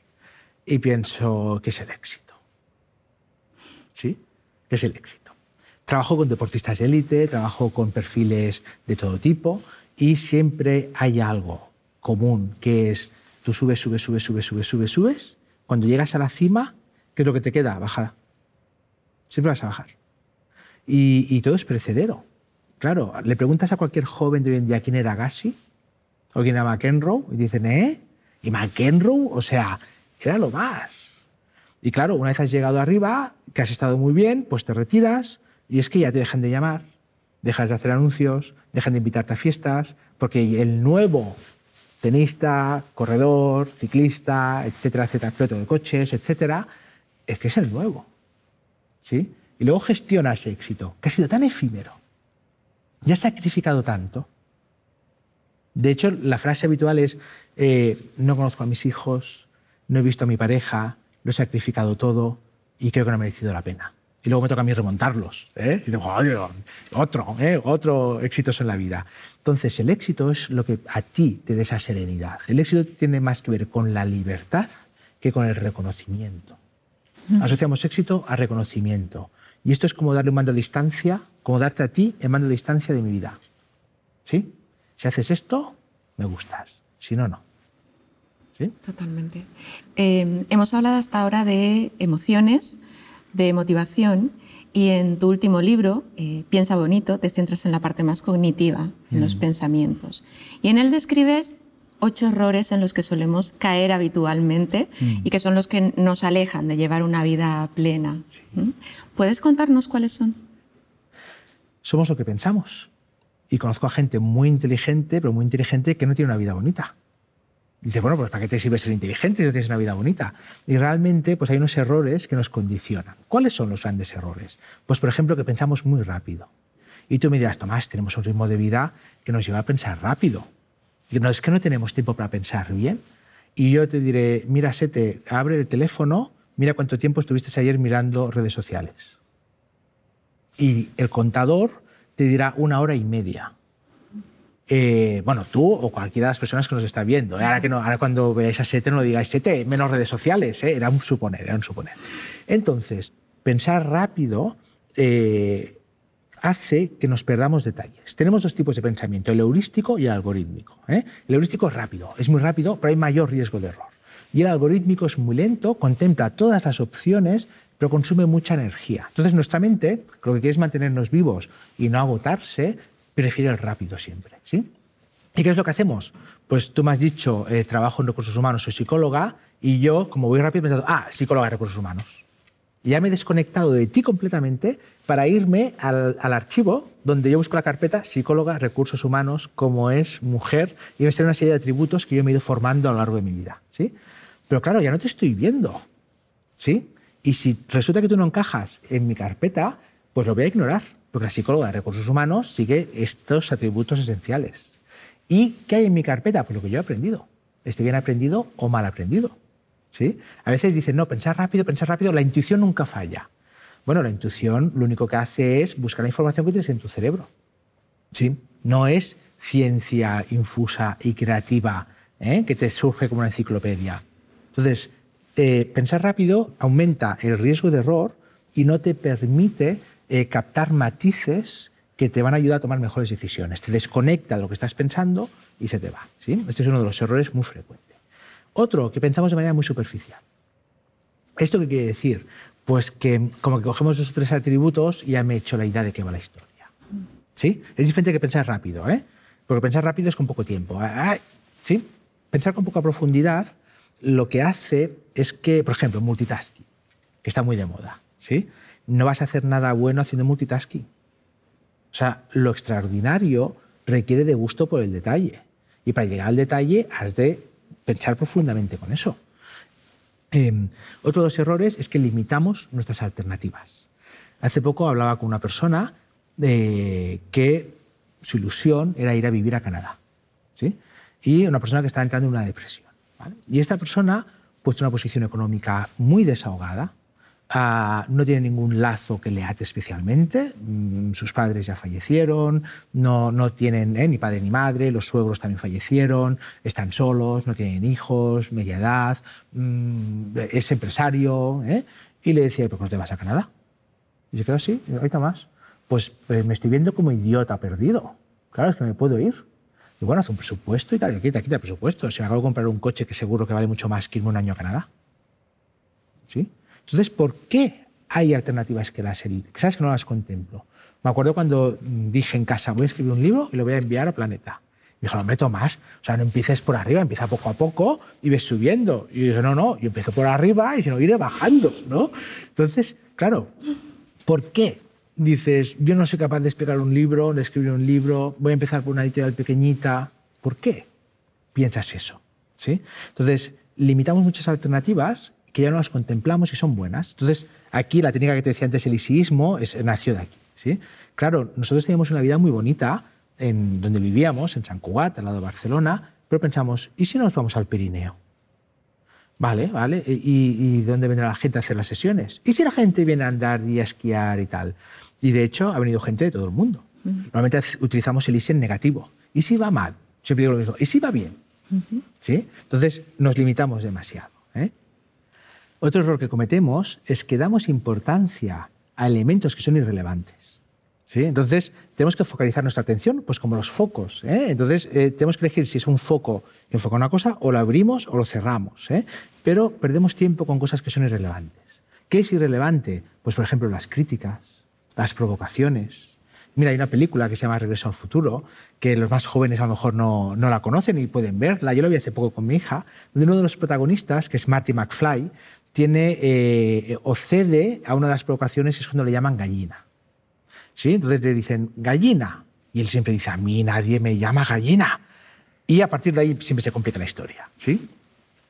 Y pienso, que es el éxito? ¿Sí? Que es el éxito? Trabajo con deportistas de élite, trabajo con perfiles de todo tipo y siempre hay algo común que es tú subes, subes, subes, subes, subes, subes, subes. Cuando llegas a la cima, ¿qué es lo que te queda? Bajada. Siempre vas a bajar. Y, y todo es perecedero. Claro, le preguntas a cualquier joven de hoy en día quién era Gassi alguien a McEnroe y dicen, ¿eh? ¿Y McEnroe? O sea, era lo más. Y claro, una vez has llegado arriba, que has estado muy bien, pues te retiras y es que ya te dejan de llamar, dejas de hacer anuncios, dejan de invitarte a fiestas, porque el nuevo tenista, corredor, ciclista, etcétera, etcétera, piloto de coches, etcétera, es que es el nuevo. ¿Sí? Y luego gestiona ese éxito, que ha sido tan efímero, ya has sacrificado tanto, de hecho, la frase habitual es, eh, no conozco a mis hijos, no he visto a mi pareja, lo he sacrificado todo y creo que no ha merecido la pena. Y luego me toca a mí remontarlos. ¿eh? Y digo, otro, ¿eh? otro éxitos en la vida. Entonces, el éxito es lo que a ti te da esa serenidad. El éxito tiene más que ver con la libertad que con el reconocimiento. Asociamos éxito a reconocimiento. Y esto es como darle un mando a distancia, como darte a ti el mando a distancia de mi vida. ¿Sí? Si haces esto, me gustas. Si no, no. ¿Sí? Totalmente. Em, hemos hablado hasta ahora de emociones, de motivación, y en tu último libro, eh, Piensa Bonito, te centras en la parte más cognitiva, en los mm. pensamientos. Y en él describes ocho errores en los que solemos caer habitualmente mm. y que son los que nos alejan de llevar una vida plena. ¿Mm? ¿Puedes contarnos cuáles son? Somos lo que pensamos. Y conozco a gente muy inteligente, pero muy inteligente que no tiene una vida bonita. Dice, bueno, pues ¿para qué te sirve ser inteligente si no tienes una vida bonita? Y realmente, pues hay unos errores que nos condicionan. ¿Cuáles son los grandes errores? Pues, por ejemplo, que pensamos muy rápido. Y tú me dirás, Tomás, tenemos un ritmo de vida que nos lleva a pensar rápido. Y no, es que no tenemos tiempo para pensar bien. Y yo te diré, mira, Sete, abre el teléfono, mira cuánto tiempo estuviste ayer mirando redes sociales. Y el contador te dirá una hora y media. Eh, bueno, tú o cualquiera de las personas que nos está viendo. Eh, ahora, que no, ahora cuando veáis a Sete no digáis 7 menos redes sociales, eh, era un suponer, era un suponer. Entonces, pensar rápido hace que nos perdamos detalles. Tenemos dos tipos de pensamiento, el heurístico y el algorítmico. El heurístico es rápido, es muy rápido, pero hay mayor riesgo de error. Y el algorítmico es muy lento, contempla todas las opciones, pero consume mucha energía. Entonces nuestra mente, lo que quiere es mantenernos vivos y no agotarse, prefiere el rápido siempre. ¿sí? ¿Y qué es lo que hacemos? Pues tú me has dicho, eh, trabajo en recursos humanos, soy psicóloga, y yo, como voy rápido, he pensado, ah, psicóloga de recursos humanos. ya me he desconectado de ti completamente para irme al, archivo donde yo busco la carpeta psicóloga, recursos humanos, como es, mujer, y me ser una serie de atributos que yo me he ido formando a lo largo de mi vida. ¿sí? Pero claro, ya no te estoy viendo. ¿sí? Y si resulta que tú no encajas en mi carpeta, pues lo voy a ignorar, porque la psicóloga de recursos humanos sigue estos atributos esenciales. ¿Y qué hay en mi carpeta? Pues lo que yo he aprendido. Esté bien aprendido o mal aprendido. ¿Sí? A veces dicen, no, pensar rápido, pensar rápido, la intuición nunca falla. Bueno, la intuición lo único que hace es buscar la información que tienes en tu cerebro. ¿Sí? No es ciencia infusa y creativa ¿eh? que te surge como una enciclopedia. Entonces, eh, pensar rápido aumenta el riesgo de error y no te permite eh, captar matices que te van a ayudar a tomar mejores decisiones. Te desconecta de lo que estás pensando y se te va. Este es uno de los errores muy frecuentes. Otro, que pensamos de manera muy superficial. ¿Esto qué quiere decir? Pues que como que cogemos esos tres atributos y ya me he hecho la idea de qué va la historia. ¿Sí? Es diferente que pensar rápido, ¿eh? Porque pensar rápido es con poco tiempo. ¿Sí? Pensar con poca profundidad lo que hace es que, por ejemplo, multitasking, que está muy de moda, ¿sí? No vas a hacer nada bueno haciendo multitasking. O sea, lo extraordinario requiere de gusto por el detalle. Y para llegar al detalle has de pensar profundamente con eso. Em, otro de los errores es que limitamos nuestras alternativas. Hace poco hablaba con una persona de eh, que su ilusión era ir a vivir a Canadá. ¿sí? Y una persona que estaba entrando en una depresión. Y esta persona puesto en una posición económica muy desahogada, ah, no tiene ningún lazo que le ate especialmente, mm, sus padres ya fallecieron, no, no tienen eh, ni padre ni madre, los suegros también fallecieron, están solos, no tienen hijos, media edad, mm, es empresario, eh, y le decía, qué pues no te vas a Canadá? Y se quedó así, ahorita más. Pues, pues me estoy viendo como idiota perdido. Claro, es que me puedo ir. Y bueno, hace un presupuesto y tal, y quita, quita presupuesto. Si me acabo de comprar un coche que seguro que vale mucho más que irme un año a Canadá. ¿Sí? Entonces, ¿por qué hay alternativas que las sabes que no las contemplo? Me acuerdo cuando mm, dije en casa, voy a escribir un libro y lo voy a enviar a Planeta. Y dije, hombre, Tomás, o sea, no empieces por arriba, empieza poco a poco y ves subiendo. Y dije, no, no, yo empiezo por arriba y si no, iré bajando, ¿no? Entonces, claro, ¿por qué dices, yo no soy capaz de esperar un libro, de escribir un libro, voy a empezar por una editorial pequeñita. ¿Por qué piensas eso? ¿Sí? Entonces, limitamos muchas alternativas que ya no las contemplamos y son buenas. Entonces, aquí la técnica que te decía antes, el isismo, es, nació de aquí. ¿sí? Claro, nosotros teníamos una vida muy bonita en donde vivíamos, en San Cugat, al lado de Barcelona, pero pensamos, ¿y si nos vamos al Pirineo? Vale, vale. ¿Y, y dónde vendrá la gente a hacer las sesiones? ¿Y si la gente viene a andar y a esquiar y tal? Y de hecho ha venido gente de todo el mundo. Normalmente utilizamos el ISE en negativo. ¿Y si va mal? Siempre digo lo mismo. ¿Y si va bien? ¿Sí? Entonces nos limitamos demasiado. ¿eh? Otro error que cometemos es que damos importancia a elementos que son irrelevantes. ¿Sí? Entonces, tenemos que focalizar nuestra atención, pues como los focos. ¿eh? Entonces, eh, tenemos que elegir si es un foco que enfoca una cosa, o lo abrimos o lo cerramos. ¿eh? Pero perdemos tiempo con cosas que son irrelevantes. ¿Qué es irrelevante? Pues, por ejemplo, las críticas, las provocaciones. Mira, hay una película que se llama Regreso al Futuro, que los más jóvenes a lo mejor no, la conocen y pueden verla. Yo la vi hace poco con mi hija, donde uno de los protagonistas, que es Marty McFly, tiene eh, o cede a una de las provocaciones, es cuando le llaman gallina. ¿Sí? Entonces le dicen gallina, y él siempre dice, a mí nadie me llama gallina. Y a partir de ahí siempre se complica la historia. ¿Sí?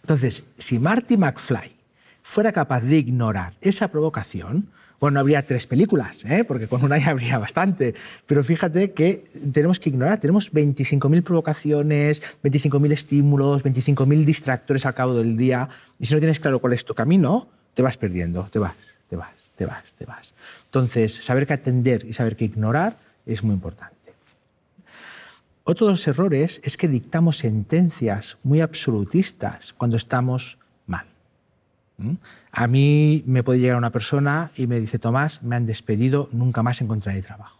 Entonces, si Marty McFly fuera capaz de ignorar esa provocación, bueno, no habría tres películas, ¿eh? porque con una ya habría bastante. Pero fíjate que tenemos que ignorar, tenemos 25.000 provocaciones, 25.000 estímulos, 25.000 distractores al cabo del día. Y si no tienes claro cuál es tu camino, te vas perdiendo, te vas, te vas, te vas, te vas. Entonces, saber qué atender y saber qué ignorar es muy importante. Otro de los errores es que dictamos sentencias muy absolutistas cuando estamos a mí me puede llegar una persona y me dice, Tomás, me han despedido, nunca más encontraré trabajo.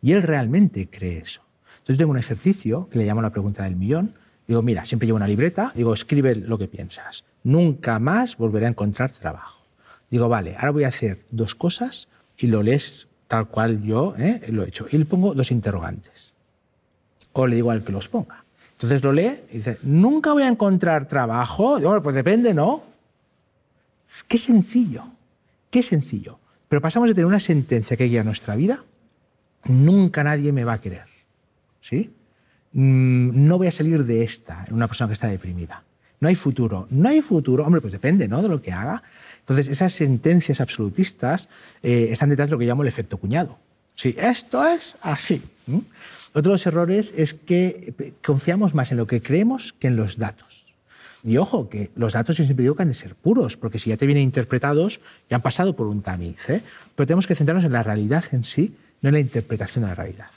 Y él realmente cree eso. Entonces tengo un ejercicio que le llamo la pregunta del millón. Digo, mira, siempre llevo una libreta, digo, escribe lo que piensas. Nunca más volveré a encontrar trabajo. Digo, vale, ahora voy a hacer dos cosas y lo lees tal cual yo ¿eh? lo he hecho. Y le pongo dos interrogantes. O le digo al que los ponga. Entonces lo lee y dice, nunca voy a encontrar trabajo. Digo, bueno, pues depende, ¿no? Qué sencillo, qué sencillo. Pero pasamos de tener una sentencia que guía nuestra vida, nunca nadie me va a querer, ¿sí? Mm, no voy a salir de esta, en una persona que está deprimida. No hay futuro, no hay futuro, hombre, pues depende, ¿no? De lo que haga. Entonces, esas sentencias absolutistas eh, están detrás de lo que llamo el efecto cuñado. Sí, esto es así. Otro de los errores es que eh, confiamos más en lo que creemos que en los datos. Y ojo, que los datos siempre digo que han de ser puros, porque si ya te vienen interpretados, ya han pasado por un tamiz. ¿eh? Pero tenemos que centrarnos en la realidad en sí, no en la interpretación de la realidad.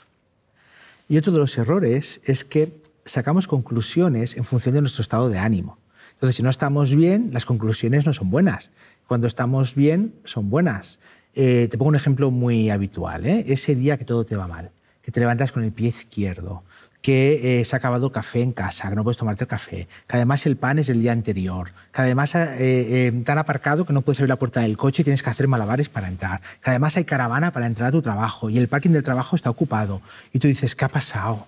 Y otro de los errores es que sacamos conclusiones en función de nuestro estado de ánimo. Entonces, si no estamos bien, las conclusiones no son buenas. Cuando estamos bien, son buenas. Eh, te pongo un ejemplo muy habitual. ¿eh? Ese día que todo te va mal, que te levantas con el pie izquierdo, que eh, se ha acabado café en casa, que no puedes tomarte el café, que además el pan es del día anterior, que además eh, eh, tan aparcado que no puedes abrir la puerta del coche y tienes que hacer malabares para entrar, que además hay caravana para entrar a tu trabajo y el parking del trabajo está ocupado. Y tú dices, ¿qué ha pasado?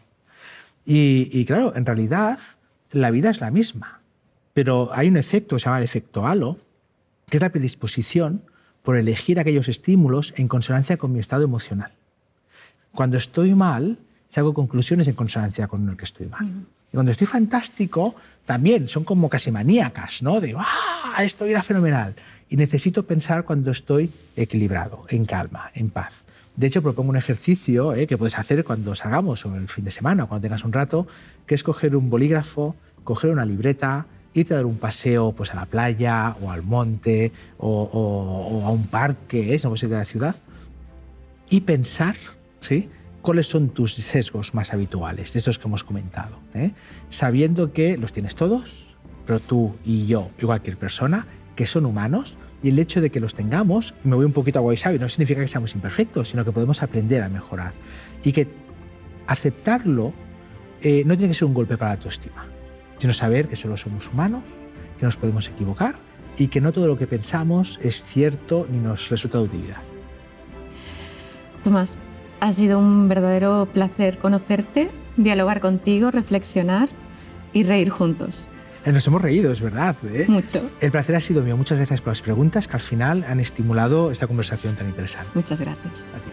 Y, y claro, en realidad la vida es la misma, pero hay un efecto, se llama el efecto halo, que es la predisposición por elegir aquellos estímulos en consonancia con mi estado emocional. Cuando estoy mal, hago conclusiones en consonancia con el que estoy mal. Y cuando estoy fantástico, también son como casi maníacas, ¿no? De, ¡ah! Esto era fenomenal. Y necesito pensar cuando estoy equilibrado, en calma, en paz. De hecho, propongo un ejercicio eh, que puedes hacer cuando salgamos o el fin de semana cuando tengas un rato, que es coger un bolígrafo, coger una libreta, irte a dar un paseo pues, a la playa o al monte o, a un parque, si no puedes ir de la ciudad, y pensar, ¿sí? cuáles son tus sesgos más habituales, de estos que hemos comentado, ¿eh? sabiendo que los tienes todos, pero tú y yo y cualquier persona, que son humanos, y el hecho de que los tengamos, me voy un poquito a Waisabi, no significa que seamos imperfectos, sino que podemos aprender a mejorar. Y que aceptarlo eh, no tiene que ser un golpe para la autoestima, sino saber que solo somos humanos, que nos podemos equivocar y que no todo lo que pensamos es cierto ni nos resulta de utilidad. Tomás, ha sido un verdadero placer conocerte, dialogar contigo, reflexionar y reír juntos. Eh, nos hemos reído, es verdad. ¿eh? Mucho. El placer ha sido mío. Muchas gracias por las preguntas que al final han estimulado esta conversación tan interesante. Muchas gracias. A ti.